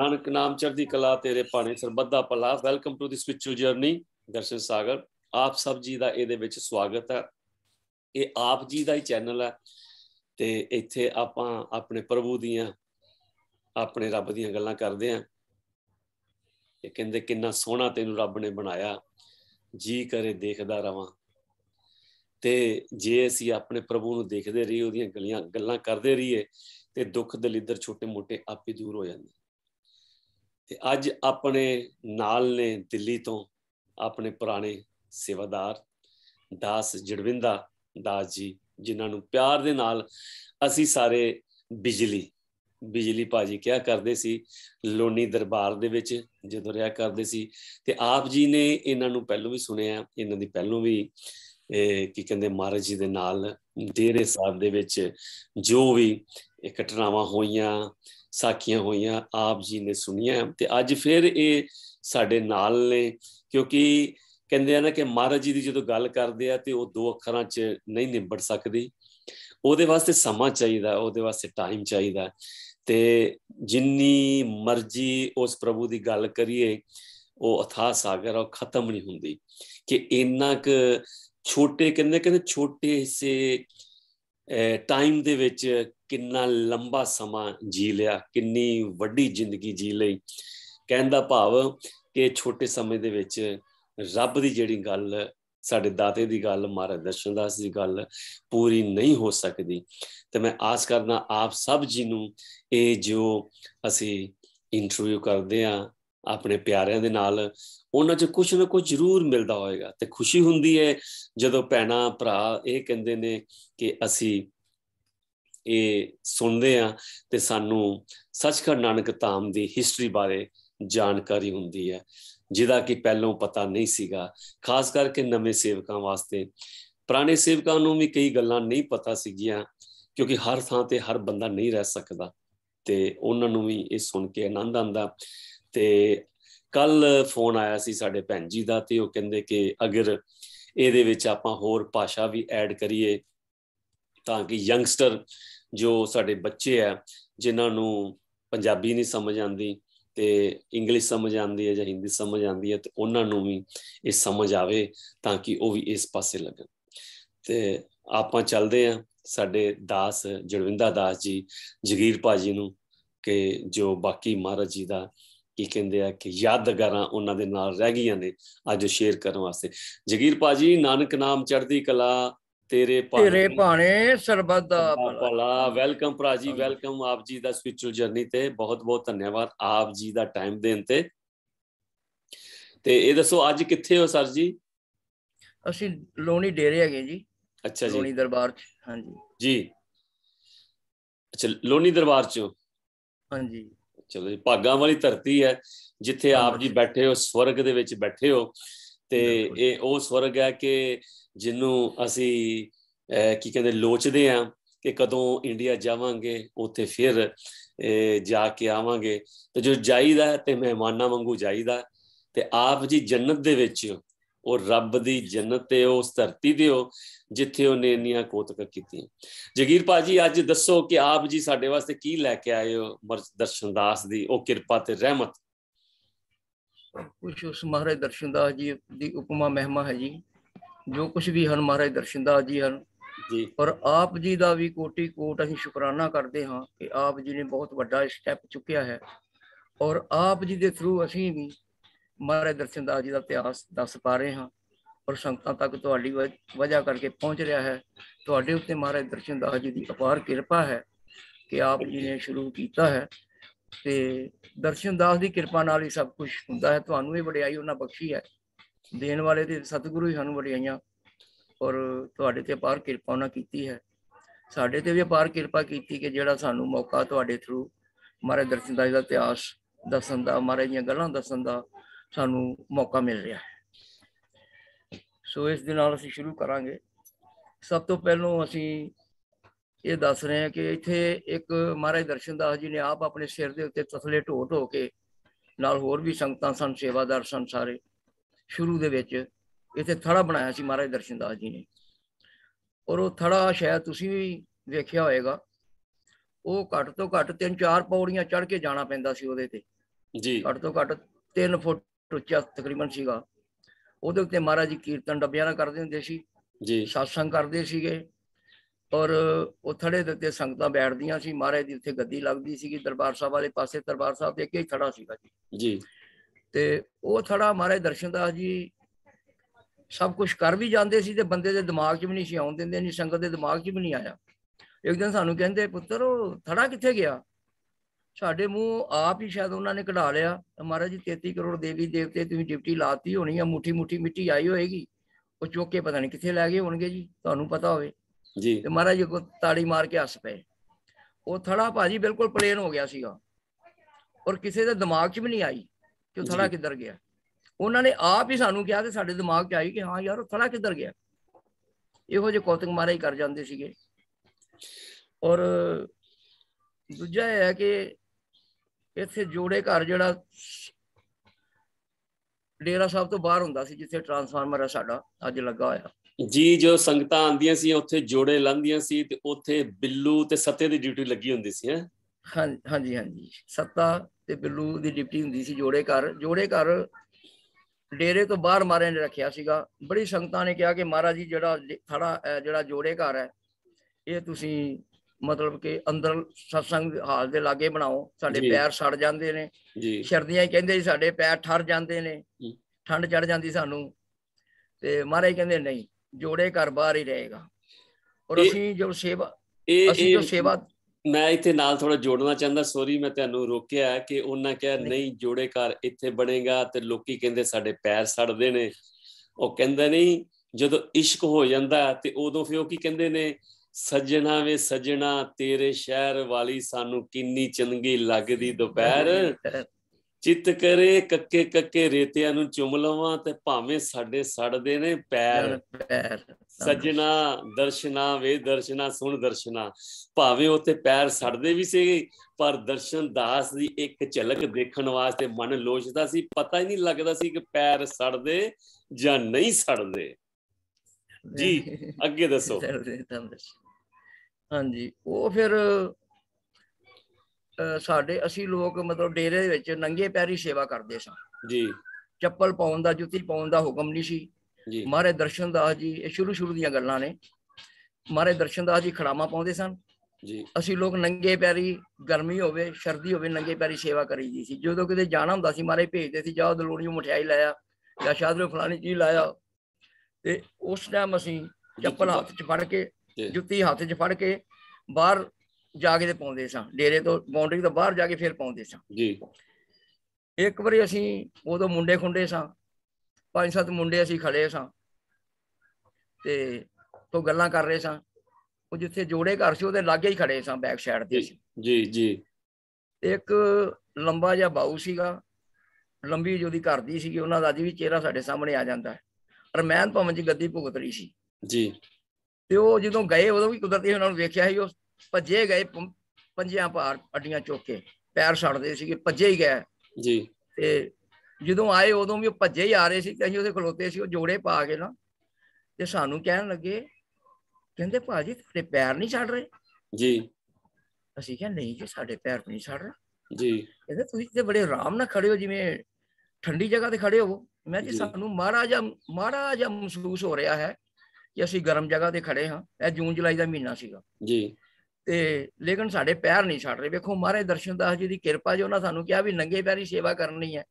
ਨਾਨਕ ਨਾਮ ਚੜ੍ਹਦੀ ਕਲਾ ਤੇਰੇ ਭਾਣੇ ਸਰਬੱਤ ਦਾ ਭਲਾ welcome to the spiritual journey Darshan Sagar ਆਪ ਸਭ ਜੀ ਦਾ ਇਹਦੇ ਵਿੱਚ ਸਵਾਗਤ ਹੈ ਇਹ ਆਪ ਜੀ ਦਾ ਹੀ ਚੈਨਲ ਹੈ ਤੇ ਇੱਥੇ ਆਪਾਂ ਆਪਣੇ ਪ੍ਰਭੂ ਦੀਆਂ ਆਪਣੇ ਰੱਬ ਦੀਆਂ ਗੱਲਾਂ ਕਰਦੇ ਆਂ ਇਹ ਕਹਿੰਦੇ ਕਿੰਨਾ ਸੋਹਣਾ ਤੈਨੂੰ ਰੱਬ ਨੇ ਬਣਾਇਆ ਜੀ ਕਰੇ ਦੇਖਦਾ ਰਵਾਂ ਤੇ ਜੇ ਅਸੀਂ ਆਪਣੇ ਪ੍ਰਭੂ ਨੂੰ ਦੇਖਦੇ ਰਹੀਏ ਉਹਦੀਆਂ ਗਲੀਆਂ ਗੱਲਾਂ ਕਰਦੇ ਰਹੀਏ ਤੇ ਦੁੱਖ ਦਲਿੱਦਰ ਛੋਟੇ ਮੋਟੇ ਆਪੇ ਦੂਰ ਹੋ ਜਾਂਦੇ ਤੇ ਅੱਜ ਆਪਣੇ ਨਾਲ ਨੇ ਦਿੱਲੀ ਤੋਂ ਆਪਣੇ ਪੁਰਾਣੇ ਸੇਵਾਦਾਰ ਦਾਸ ਜੜਵਿੰਦਾ ਦਾਸ ਜੀ ਜਿਨ੍ਹਾਂ ਨੂੰ ਪਿਆਰ ਦੇ ਨਾਲ ਅਸੀਂ ਸਾਰੇ ਬਿਜਲੀ ਬਿਜਲੀ ਭਾਜੀ ਕਿਹਾ ਕਰਦੇ ਸੀ ਲੋਨੀ ਦਰਬਾਰ ਦੇ ਵਿੱਚ ਜਦੋਂ ਰਿਆ ਕਰਦੇ ਸੀ ਤੇ ਆਪ ਜੀ ਨੇ ਇਹਨਾਂ ਨੂੰ ਪਹਿਲਾਂ ਵੀ ਸੁਣਿਆ ਇਹਨਾਂ ਦੀ ਪਹਿਲਾਂ ਵੀ ਕੀ ਕਹਿੰਦੇ ਮਹਾਰਾਜ ਜੀ ਦੇ ਨਾਲ ਡੇਰੇ ਸਾਹਿਬ ਦੇ ਵਿੱਚ ਜੋ ਵੀ ਘਟਨਾਵਾਂ ਹੋਈਆਂ ਸਾਖੀਆਂ ਹੋਈਆਂ ਆਪ ਜੀ ਨੇ ਸੁਣੀਆਂ ਤੇ ਅੱਜ ਫਿਰ ਇਹ ਸਾਡੇ ਨਾਲ ਨੇ ਕਿਉਂਕਿ ਕਹਿੰਦੇ ਆ ਨਾ ਕਿ ਮਹਾਰਾਜ ਜੀ ਦੀ ਜਦੋਂ ਗੱਲ ਕਰਦੇ ਆ ਤੇ ਉਹ ਦੋ ਅੱਖਰਾਂ 'ਚ ਨਹੀਂ ਨਿਬੜ ਸਕਦੀ ਉਹਦੇ ਵਾਸਤੇ ਸਮਾਂ ਚਾਹੀਦਾ ਉਹਦੇ ਵਾਸਤੇ ਟਾਈਮ ਚਾਹੀਦਾ ਤੇ ਜਿੰਨੀ ਮਰਜ਼ੀ ਉਸ ਪ੍ਰਭੂ ਦੀ ਗੱਲ ਕਰੀਏ ਉਹ ਅਥਾ ਸਾਗਰ ਉਹ ਖਤਮ ਨਹੀਂ ਹੁੰਦੀ ਕਿ ਇੰਨਾ ਕੁ ਛੋਟੇ ਕਹਿੰਦੇ ਕਹਿੰਦੇ ਛੋਟੇ ਸੇ ਟਾਈਮ ਦੇ ਵਿੱਚ ਕਿੰਨਾ ਲੰਬਾ ਸਮਾਂ ਜੀ ਲਿਆ ਕਿੰਨੀ ਵੱਡੀ ਜ਼ਿੰਦਗੀ ਜੀ ਲਈ ਕਹਿੰਦਾ ਭਾਵ ਕਿ ਛੋਟੇ ਸਮੇਂ ਦੇ ਵਿੱਚ ਰੱਬ ਦੀ ਜਿਹੜੀ ਗੱਲ ਸਾਡੇ ਦਾਤੇ ਦੀ ਗੱਲ ਮਹਾਰਾਜ ਦਰਸ਼ਨ ਦਾਸ ਦੀ ਗੱਲ ਪੂਰੀ ਨਹੀਂ ਹੋ ਸਕਦੀ ਤੇ ਮੈਂ ਆਸ ਕਰਦਾ ਆਪ ਸਭ ਜੀ ਨੂੰ ਇਹ ਜੋ ਅਸੀਂ ਇੰਟਰਵਿਊ ਕਰਦੇ ਆ ਆਪਣੇ ਪਿਆਰਿਆਂ ਦੇ ਨਾਲ ਉਹਨਾਂ 'ਚ ਕੁਝ ਨਾ ਕੁਝ ਜ਼ਰੂਰ ਮਿਲਦਾ ਹੋਵੇਗਾ ਤੇ ਖੁਸ਼ੀ ਹੁੰਦੀ ਹੈ ਜਦੋਂ ਪੈਣਾ ਭਰਾ ਇਹ ਕਹਿੰਦੇ ਨੇ ਕਿ ਅਸੀਂ ਇਹ ਸੁਣਦੇ ਆ ਤੇ ਸਾਨੂੰ ਸੱਚਖੰਡ ਨਾਨਕ ਧਾਮ ਦੀ ਹਿਸਟਰੀ ਬਾਰੇ ਜਾਣਕਾਰੀ ਹੁੰਦੀ ਹੈ ਜਿਹਦਾ ਕਿ ਪਹਿਲਾਂ ਪਤਾ ਨਹੀਂ ਸੀਗਾ ਖਾਸ ਕਰਕੇ ਨਵੇਂ ਸੇਵਕਾਂ ਵਾਸਤੇ ਪੁਰਾਣੇ ਸੇਵਕਾਂ ਨੂੰ ਵੀ ਕਈ ਗੱਲਾਂ ਨਹੀਂ ਪਤਾ ਸੀਗੀਆਂ ਕਿਉਂਕਿ ਹਰ ਥਾਂ ਤੇ ਹਰ ਬੰਦਾ ਨਹੀਂ ਰਹਿ ਸਕਦਾ ਤੇ ਉਹਨਾਂ ਨੂੰ ਵੀ ਇਹ ਸੁਣ ਕੇ ਆਨੰਦ ਆਂਦਾ ਤੇ ਕੱਲ ਫੋਨ ਆਇਆ ਸੀ ਸਾਡੇ ਭੈਣ ਜੀ ਦਾ ਤੇ ਉਹ ਕਹਿੰਦੇ ਕਿ ਅਗਰ ਇਹਦੇ ਵਿੱਚ ਆਪਾਂ ਹੋਰ ਭਾਸ਼ਾ ਵੀ ਐਡ ਕਰੀਏ ਤਾਂ ਕਿ ਯੰਗਸਟਰ ਜੋ ਸਾਡੇ ਬੱਚੇ ਆ ਜਿਨ੍ਹਾਂ ਨੂੰ ਪੰਜਾਬੀ ਨਹੀਂ ਸਮਝ ਆਉਂਦੀ ਤੇ ਇੰਗਲਿਸ਼ ਸਮਝ ਆਉਂਦੀ ਹੈ ਜਾਂ ਹਿੰਦੀ ਸਮਝ ਆਉਂਦੀ ਹੈ ਤੇ ਉਹਨਾਂ ਨੂੰ ਵੀ ਇਹ ਸਮਝ ਆਵੇ ਤਾਂ ਕਿ ਉਹ ਵੀ ਇਸ ਪਾਸੇ ਲੱਗਣ ਤੇ ਆਪਾਂ ਚੱਲਦੇ ਆ ਸਾਡੇ ਦਾਸ ਜੜਵਿੰਦਾ ਦਾਸ ਜੀ ਜਗੀਰ ਭਾਜੀ ਨੂੰ ਕਿ ਜੋ ਬਾਕੀ ਮਹਾਰਾਜ ਜੀ ਦਾ ਕੀ ਕਹਿੰਦੇ ਆ ਕਿ ਯਾਦਗਾਰਾਂ ਉਹਨਾਂ ਦੇ ਨਾਲ ਰਹਿ ਗਈਆਂ ਨੇ ਅੱਜ ਸ਼ੇਅਰ ਕਰਨ ਵਾਸਤੇ ਜਗੀਰ ਪਾਜੀ ਨਾਨਕ ਨਾਮ ਚੜ੍ਹਦੀ ਕਲਾ ਤੇਰੇ ਭਾਣੇ ਤੇਰੇ ਭਾਣੇ ਸਰਬੱਤ ਦਾ ਭਲਾ ਵੈਲਕਮ ਪ੍ਰਾਜੀ ਵੈਲਕਮ ਆਪ ਜੀ ਦਾ ਸਪਿਰਚੁਅਲ ਜਰਨੀ ਤੇ ਬਹੁਤ ਬਹੁਤ ਧੰਨਵਾਦ ਆਪ ਜੀ ਦਾ ਟਾਈਮ ਦੇਣ ਤੇ ਤੇ ਇਹ ਦੱਸੋ ਅੱਜ ਕਿੱਥੇ ਹੋ ਸਰ ਜੀ ਅਸੀਂ ਲੋਣੀ ਡੇਰੇ ਹੈਗੇ ਜੀ ਅੱਛਾ ਜੀ ਲੋਣੀ ਦਰਬਾਰ ਚ ਹਾਂਜੀ ਜੀ ਅੱਛਾ ਲੋਣੀ ਦਰਬਾਰ ਚ ਹਾਂਜੀ ਚਲੋ ਜੀ ਭਾਗਾਂ ਵਾਲੀ ਧਰਤੀ ਹੈ ਜਿੱਥੇ ਆਪ ਜੀ ਬੈਠੇ ਹੋ ਸਵਰਗ ਦੇ ਵਿੱਚ ਬੈਠੇ ਹੋ ਤੇ ਇਹ ਉਹ ਸਵਰਗ ਹੈ ਕਿ ਜਿੰਨੂੰ ਅਸੀਂ ਕੀ ਕਹਿੰਦੇ ਲੋਚਦੇ ਆ ਕਿ ਕਦੋਂ ਇੰਡੀਆ ਜਾਵਾਂਗੇ ਉੱਥੇ ਫਿਰ ਜਾ ਕੇ ਆਵਾਂਗੇ ਤੇ ਜੋ ਜਾਈਦਾ ਤੇ ਮਹਿਮਾਨਾਂ ਵਾਂਗੂ ਜਾਈਦਾ ਤੇ ਆਪ ਜੀ ਜੰਨਤ ਦੇ ਵਿੱਚ ਉਹ ਰੱਬ ਦੀ ਜੰਨਤ ਤੇ ਉਸ ਧਰਤੀ ਦੇ ਉਹ ਜਿੱਥੇ ਉਹਨੇ ਇੰਨੀਆਂ ਕੋਤਕਾਂ ਕੀਤੀਆਂ ਜਗੀਰ ਪਾਜੀ ਅੱਜ ਦੱਸੋ ਕਿ ਆਪ ਜੀ ਸਾਡੇ ਵਾਸਤੇ ਕੀ ਲੈ ਕੇ ਆਏ ਹੋ ਦਰਸ਼ਨਦਾਸ ਦੀ ਉਹ ਕਿਰਪਾ ਤੇ ਰਹਿਮਤ ਕੁਝ ਉਸ ਮਹਾਰਾਜ ਦਰਸ਼ਨਦਾਸ ਜੀ ਦੀ ਉਪਮਾ ਮਹਿਮਾ ਹੈ ਜੀ ਜੋ ਕੁਝ ਵੀ ਹਨ ਮਹਾਰਾਜ ਦਰਸ਼ਨਦਾਸ ਜੀ ਹਨ ਜੀ ਪਰ ਆਪ ਜੀ ਦਾ ਵੀ ਕੋਟੀ ਕੋਟ ਅਸੀਂ ਸ਼ੁਕਰਾਨਾ ਕਰਦੇ ਹਾਂ ਕਿ ਆਪ ਜੀ ਨੇ ਬਹੁਤ ਵੱਡਾ ਸਟੈਪ ਚੁੱਕਿਆ ਹੈ ਔਰ ਆਪ ਜੀ ਦੇ ਥਰੂ ਅਸੀਂ ਵੀ ਮਹਾਰਾਜ ਦਰਸ਼ਨਦਾਸ ਜੀ ਦਾ ਇਤਿਹਾਸ ਦੱਸ ਪਾ ਰਹੇ ਹਾਂ ਔਰ ਸੰਗਤਾਂ ਤੱਕ ਤੁਹਾਡੀ ਵਜ੍ਹਾ ਕਰਕੇ ਪਹੁੰਚ ਰਿਹਾ ਹੈ ਤੁਹਾਡੇ ਉੱਤੇ ਮਹਾਰਾਜ ਦਰਸ਼ਨਦਾਸ ਜੀ ਦੀ ਅਪਾਰ ਕਿਰਪਾ ਹੈ ਕਿ ਆਪ ਜੀ ਨੇ ਸ਼ੁਰੂ ਕੀਤਾ ਹੈ ਤੇ ਦਰਸ਼ਨਦਾਸ ਦੀ ਕਿਰਪਾ ਨਾਲ ਹੀ ਸਭ ਕੁਝ ਹੁੰਦਾ ਹੈ ਤੁਹਾਨੂੰ ਇਹ ਵਡਿਆਈ ਉਹਨਾਂ ਬਖਸ਼ੀ ਹੈ ਦੇਣ ਵਾਲੇ ਤੇ ਸਤਿਗੁਰੂ ਹੀ ਸਾਨੂੰ ਵਡਿਆਈਆਂ ਔਰ ਤੁਹਾਡੇ ਤੇ ਅਪਾਰ ਕਿਰਪਾ ਉਹਨਾਂ ਕੀਤੀ ਹੈ ਸਾਡੇ ਤੇ ਵੀ ਅਪਾਰ ਕਿਰਪਾ ਕੀਤੀ ਕਿ ਜਿਹੜਾ ਸਾਨੂੰ ਮੌਕਾ ਤੁਹਾਡੇ ਥਰੂ ਮਹਾਰਾਜ ਦਰਸ਼ਨਦਾਸ ਦਾ ਇਤਿਹਾਸ ਦੱਸਣ ਦਾ ਮਹਾਰਾਜ ਦੀਆਂ ਗੱਲਾਂ ਦੱਸਣ ਦਾ ਸਾਨੂੰ ਮੌਕਾ ਮਿਲ ਰਿਹਾ ਹੈ ਸੋ ਇਸ ਦਿਨ ਨਾਲ ਅਸੀਂ ਸ਼ੁਰੂ ਕਰਾਂਗੇ ਸਭ ਤੋਂ ਪਹਿਲਾਂ ਅਸੀਂ ਇਹ ਦੱਸ ਰਹੇ ਹਾਂ ਕਿ ਇੱਥੇ ਇੱਕ ਮਹਾਰਾਜ ਦਰਸ਼ਨਦਾਸ ਜੀ ਨੇ ਆਪ ਆਪਣੇ ਸਿਰ ਦੇ ਉੱਤੇ ਤਸਲੇ ਢੋ ਢੋ ਕੇ ਨਾਲ ਹੋਰ ਵੀ ਸੰਗਤਾਂ ਸਨ ਸੇਵਾਦਾਰ ਸਨ ਸਾਰੇ ਸ਼ੁਰੂ ਦੇ ਵਿੱਚ ਇੱਥੇ ਥੜਾ ਬਣਾਇਆ ਸੀ ਮਹਾਰਾਜ ਦਰਸ਼ਨਦਾਸ ਜੀ ਨੇ ਔਰ ਉਹ ਥੜਾ ਸ਼ਾਇਦ ਤੁਸੀਂ ਵੀ ਵੇਖਿਆ ਹੋਵੇਗਾ ਉਹ ਘੱਟ ਤੋਂ ਘੱਟ 3-4 ਪੌੜੀਆਂ ਚੜ ਕੇ ਜਾਣਾ ਪੈਂਦਾ ਸੀ ਉਹਦੇ ਤੇ ਜੀ ਘੱਟ ਤੋਂ ਘੱਟ 3 ਫੁੱਟ ਟੁੱਚਾ ਤਕਰੀਬਨ ਸੀਗਾ ਉਹਦੇ ਉੱਤੇ ਮਹਾਰਾਜ ਜੀ ਕੀਰਤਨ ਡੱਬਿਆਂ ਨਾਲ ਕਰਦੇ ਹੁੰਦੇ ਸੀ ਜੀ satsang ਕਰਦੇ ਸੀਗੇ ਔਰ ਉਹ ਥੜੇ ਦੇ ਉੱਤੇ ਸੰਗਤਾਂ ਬੈਠਦੀਆਂ ਸੀ ਮਹਾਰਾਜ ਦੀ ਉੱਥੇ ਗੱਦੀ ਲੱਗਦੀ ਸੀਗੀ ਦਰਬਾਰ ਸਾਹਿਬ ਵਾਲੇ ਪਾਸੇ ਦਰਬਾਰ ਸਾਹਿਬ ਦੇ ਅੱਗੇ ਹੀ ਥੜਾ ਸੀਗਾ ਜੀ ਜੀ ਤੇ ਉਹ ਥੜਾ ਮਹਾਰਾਜ ਦਰਸ਼ਨਦਾਸ ਜੀ ਸਭ ਕੁਝ ਕਰ ਵੀ ਜਾਂਦੇ ਸੀ ਤੇ ਬੰਦੇ ਦੇ ਦਿਮਾਗ 'ਚ ਵੀ ਨਹੀਂ ਸੀ ਆਉਂਦੇ ਨਹੀਂ ਸੰਗਤ ਦੇ ਦਿਮਾਗ 'ਚ ਵੀ ਨਹੀਂ ਆਇਆ ਇੱਕ ਦਿਨ ਸਾਨੂੰ ਕਹਿੰਦੇ ਪੁੱਤਰ ਉਹ ਥੜਾ ਕਿੱਥੇ ਗਿਆ ਸਾਡੇ ਮੂੰਹ ਆਪ ਹੀ ਸ਼ਾਇਦ ਉਹਨਾਂ ਨੇ ਕਢਾ ਲਿਆ ਮਹਾਰਾਜ ਜੀ 33 ਕਰੋੜ ਦੇਵੀ ਦੇਵਤੇ ਤੁਸੀਂ ਡਿਪਟੀ ਲਾਤੀ ਹੋਣੀ ਆ ਮੁੱਠੀ ਮੁੱਠੀ ਮਿੱਟੀ ਆਈ ਹੋਏਗੀ ਉਹ ਚੁੱਕ ਕੇ ਪਤਾ ਨਹੀਂ ਕਿੱਥੇ ਲੈ ਗਏ ਹੋਣਗੇ ਜੀ ਤੁਹਾਨੂੰ ਪਤਾ ਹੋਵੇ ਜੀ ਤੇ ਮਹਾਰਾਜ ਜੀ ਕੋ ਤਾੜੀ ਮਾਰ ਕੇ ਹੱਸ ਪਏ ਉਹ ਥੜਾ ਭਾਜੀ ਬਿਲਕੁਲ ਪਲੇਨ ਹੋ ਗਿਆ ਸੀਗਾ ਔਰ ਕਿਸੇ ਦੇ ਦਿਮਾਗ 'ਚ ਵੀ ਨਹੀਂ ਆਈ ਕਿ ਉਹ ਥੜਾ ਕਿੱਧਰ ਗਿਆ ਉਹਨਾਂ ਨੇ ਆਪ ਹੀ ਸਾਨੂੰ ਕਿਹਾ ਤੇ ਸਾਡੇ ਦਿਮਾਗ 'ਚ ਆਈ ਕਿ ਹਾਂ ਯਾਰ ਉਹ ਥੜਾ ਕਿੱਧਰ ਗਿਆ ਇਹੋ ਜਿਹੇ ਕੌਤਕ ਮਾਰਾ ਹੀ ਕਰ ਜਾਂਦੇ ਸੀਗੇ ਔਰ ਦੂਜਾ ਇਹ ਹੈ ਕਿ ਇੱਥੇ ਜੋੜੇ ਘਰ ਜਿਹੜਾ ਡੇਰਾ ਸਾਹਿਬ ਤੋਂ ਬਾਹਰ ਹੁੰਦਾ ਸੀ ਜਿੱਥੇ ਟਰਾਂਸਫਾਰਮਰ ਹੈ ਸਾਡਾ ਅੱਜ ਲੱਗਾ ਹੋਇਆ ਜੀ ਜੋ ਸੰਗਤਾਂ ਆਂਦੀਆਂ ਸੀ ਉੱਥੇ ਜੋੜੇ ਲਾਂਦੀਆਂ ਸੀ ਤੇ ਉੱਥੇ ਬਿੱਲੂ ਤੇ ਸੱਤੇ ਦੀ ਡਿਊਟੀ ਲੱਗੀ ਹੁੰਦੀ ਸੀ ਹੈ ਹਾਂਜੀ ਹਾਂਜੀ ਸੱਤਾ ਤੇ ਬਿੱਲੂ ਦੀ ਡਿਊਟੀ ਹੁੰਦੀ ਸੀ ਜੋੜੇ ਘਰ ਜੋੜੇ ਘਰ ਡੇਰੇ ਤੋਂ ਬਾਹਰ ਮਾਰੇ ਨੇ ਰੱਖਿਆ ਸੀਗਾ ਬੜੀ ਸੰਗਤਾਂ ਨੇ ਕਿਹਾ ਕਿ ਮਹਾਰਾਜ ਜੀ ਜਿਹੜਾ ਥੜਾ ਜਿਹੜਾ ਜੋੜੇ ਘਰ ਹੈ ਇਹ ਤੁਸੀਂ ਮਤਲਬ ਕਿ ਅੰਦਰ ਸਤਸੰਗ ਹਾਲ ਦੇ ਲਾਗੇ ਬਣਾਓ ਸਾਡੇ ਪੈਰ ਸੜ ਜਾਂਦੇ ਨੇ ਜੀ ਸ਼ਰਦੀਆਂ ਹੀ ਕਹਿੰਦੇ ਜੀ ਸਾਡੇ ਪੈਰ ਠਰ ਜਾਂਦੇ ਨੇ ਠੰਡ ਚੜ ਜਾਂਦੀ ਸਾਨੂੰ ਤੇ ਮਹਾਰਾਜ ਕਹਿੰਦੇ ਨਹੀਂ ਜੋੜੇ ਘਰ ਬਾਹਰ ਹੀ ਰਹੇਗਾ ਔਰ ਅਸੀਂ ਜੋ ਸੇਵਾ ਅਸੀਂ ਜੋ ਸੇਵਾ ਮੈਂ ਇੱਥੇ ਨਾਲ ਥੋੜਾ ਜੋੜਨਾ ਚਾਹੁੰਦਾ ਸੋਰੀ ਮੈਂ ਤੁਹਾਨੂੰ ਰੋਕਿਆ ਕਿ ਉਹਨਾਂ ਕਹਿਆ ਨਹੀਂ ਜੋੜੇ ਘਰ ਇੱਥੇ ਬਣੇਗਾ ਤੇ ਲੋਕੀ ਕਹਿੰਦੇ ਸਾਡੇ ਪੈਰ ਸੜਦੇ ਨੇ ਉਹ ਕਹਿੰਦੇ ਨਹੀਂ ਜਦੋਂ ਇਸ਼ਕ ਹੋ ਜਾਂਦਾ ਤੇ ਉਦੋਂ ਫਿਰ ਉਹ ਕੀ ਕਹਿੰਦੇ ਨੇ ਸੱਜਣਾ ਵੇ ਸੱਜਣਾ ਤੇਰੇ ਸ਼ਹਿਰ ਵਾਲੀ ਸਾਨੂੰ ਕਿੰਨੀ ਚੰਗੀ ਲੱਗਦੀ ਦੁਪਹਿਰ ਚਿੱਤ ਕਰੇ ਕੱਕੇ ਕੱਕੇ ਰੇਤਿਆਂ ਨੂੰ ਚੁੰਮ ਲਵਾਂ ਤੇ ਭਾਵੇਂ ਸਾਡੇ ਸੜਦੇ ਨੇ ਪੈਰ ਸੱਜਣਾ ਦਰਸ਼ਨਾ ਵੇ ਦਰਸ਼ਨਾ ਸੁਣ ਦਰਸ਼ਨਾ ਭਾਵੇਂ ਉੱਤੇ ਪੈਰ ਸੜਦੇ ਵੀ ਸੀ ਪਰ ਦਰਸ਼ਨ ਦਾਸ ਦੀ ਇੱਕ ਝਲਕ ਦੇਖਣ ਵਾਸਤੇ ਮਨ ਲੋਚਦਾ ਸੀ ਪਤਾ ਹੀ ਨਹੀਂ ਲੱਗਦਾ ਸੀ ਕਿ ਪੈਰ ਸੜਦੇ ਜਾਂ ਨਹੀਂ ਸੜਦੇ ਜੀ ਅੱਗੇ ਦੱਸੋ ਹਾਂਜੀ ਉਹ ਫਿਰ ਸਾਡੇ ਅਸੀਂ ਲੋਕ ਮਤਲਬ ਡੇਰੇ ਵਿੱਚ ਨੰਗੇ ਪੈਰੀ ਸੇਵਾ ਕਰਦੇ ਸਾਂ ਜੀ ਚੱਪਲ ਪਾਉਣ ਦਾ ਜੁੱਤੀ ਪਾਉਣ ਦਾ ਹੁਕਮ ਨਹੀਂ ਸੀ ਜੀ ਮਹਾਰੇ ਦਰਸ਼ਨਦਾਸ ਜੀ ਇਹ ਸ਼ੁਰੂ ਸ਼ੁਰੂ ਦੀਆਂ ਗੱਲਾਂ ਨੇ ਮਹਾਰੇ ਦਰਸ਼ਨਦਾਸ ਜੀ ਖੜਾਵਾ ਪਾਉਂਦੇ ਸਨ ਜੀ ਅਸੀਂ ਲੋਕ ਨੰਗੇ ਪੈਰੀ ਗਰਮੀ ਹੋਵੇ ਸਰਦੀ ਹੋਵੇ ਨੰਗੇ ਪੈਰੀ ਸੇਵਾ ਕਰੀਦੀ ਸੀ ਜਦੋਂ ਕਿਤੇ ਜਾਣਾ ਹੁੰਦਾ ਸੀ ਮਾਰੇ ਭੇਜਦੇ ਸੀ ਜਾਓ ਦਲੋੜੀਓ ਮਠਿਆਈ ਲਾਇਆ ਜਾਂ ਸ਼ਾਦਰੋ ਫਲਾਣੀ ਚੀਜ਼ ਲਾਇਆ ਤੇ ਉਸ ਟਾਈਮ ਅਸੀਂ ਚੱਪਲ ਹੱਥ 'ਚ ਫੜ ਕੇ ਜੁੱਤੀ ਹੱਥ 'ਚ ਫੜ ਕੇ ਬਾਹਰ ਜਾ ਕੇ ਤੇ ਪਾਉਂਦੇ ਸਾਂ ਡੇਰੇ ਤੋਂ ਬਾਉਂਡਰੀ ਤੋਂ ਬਾਹਰ ਜਾ ਕੇ ਫਿਰ ਪਾਉਂਦੇ ਸਾਂ ਜੀ ਇੱਕ ਵਾਰੀ ਅਸੀਂ ਉਦੋਂ ਮੁੰਡੇ ਖੁੰਡੇ ਸਾਂ ਪੰਜ ਸੱਤ ਮੁੰਡੇ ਅਸੀਂ ਖੜੇ ਸਾਂ ਤੇ ਤੋ ਗੱਲਾਂ ਕਰ ਰਹੇ ਸਾਂ ਉਹ ਜਿੱਥੇ ਜੋੜੇ ਘਰ ਸੀ ਉਹਦੇ ਲਾਗੇ ਹੀ ਖੜੇ ਸਾਂ ਬੈਕ ਸਾਈਡ ਤੇ ਜੀ ਜੀ ਇੱਕ ਲੰਬਾ ਜਿਹਾ ਬਾਉ ਸੀਗਾ ਲੰਬੀ ਜਿਹੀ ਘਰ ਦੀ ਸੀਗੀ ਉਹਨਾਂ ਦਾ ਅੱਜ ਵੀ ਚਿਹਰਾ ਸਾਡੇ ਸਾਹਮਣੇ ਆ ਜਾਂਦਾ ਹੈ ਰਮੈਨ ਭਵਨ 'ਚ ਗੱਦੀ ਭੁਗਤ ਰਹੀ ਸੀ ਜੀ ਤੇ ਉਹ ਜਦੋਂ ਗਏ ਉਦੋਂ ਵੀ ਕੁਦਰਤੀ ਉਹਨਾਂ ਨੂੰ ਵੇਖਿਆ ਸੀ ਉਹ ਭੱਜੇ ਗਏ ਪੰਜਿਆਂ ਭਾਰ ਅੱਡੀਆਂ ਚੁੱਕ ਕੇ ਪੈਰ ਛੱਡਦੇ ਸੀਗੇ ਭੱਜੇ ਹੀ ਗਏ ਜੀ ਤੇ ਜਦੋਂ ਆਏ ਉਦੋਂ ਵੀ ਉਹ ਭੱਜੇ ਹੀ ਆ ਰਹੇ ਸੀ ਤੇ ਅਸੀਂ ਉਹਦੇ ਖਲੋਤੇ ਸੀ ਉਹ ਜੋੜੇ ਪਾ ਕੇ ਨਾ ਤੇ ਸਾਨੂੰ ਕਹਿਣ ਲੱਗੇ ਕਹਿੰਦੇ ਭਾਜੀ ਤੁਹਾਡੇ ਪੈਰ ਨਹੀਂ ਛੱਡ ਰਹੇ ਜੀ ਅਸੀਂ ਕਿਹਾ ਨਹੀਂ ਜੀ ਸਾਡੇ ਪੈਰ ਨਹੀਂ ਛੱਡ ਰਹੇ ਜੀ ਕਹਿੰਦੇ ਤੁਸੀਂ ਤੇ ਬੜੇ ਆਰਾਮ ਨਾਲ ਖੜੇ ਹੋ ਜਿਵੇਂ ਠੰਡੀ ਜਗ੍ਹਾ ਤੇ ਖੜੇ ਹੋ ਮੈਂ ਜੀ ਸਾਨੂੰ ਮਹਾਰਾਜਾ ਮਹਾਰਾਜਾ ਮਹਿਸੂਸ ਹੋ ਰਿਹਾ ਹੈ ਕਿ ਅਸੀਂ ਗਰਮ ਜਗ੍ਹਾ ਤੇ ਖੜੇ ਹਾਂ ਇਹ ਜੂਨ ਜੁਲਾਈ ਦਾ ਮਹੀਨਾ ਸੀਗਾ ਜੀ ਤੇ ਲੇਕਿਨ ਸਾਡੇ ਪੈਰ ਨਹੀਂ ਛੱਡ ਰਹੇ ਵੇਖੋ ਮਹਾਰਾਜ ਦਰਸ਼ਨਦਾਸ ਜੀ ਦੀ ਕਿਰਪਾ ਜੋ ਉਹਨਾਂ ਸਾਨੂੰ ਕਿਹਾ ਵੀ ਨੰਗੇ ਪੈਰੀ ਸੇਵਾ ਕਰਨੀ ਹੈ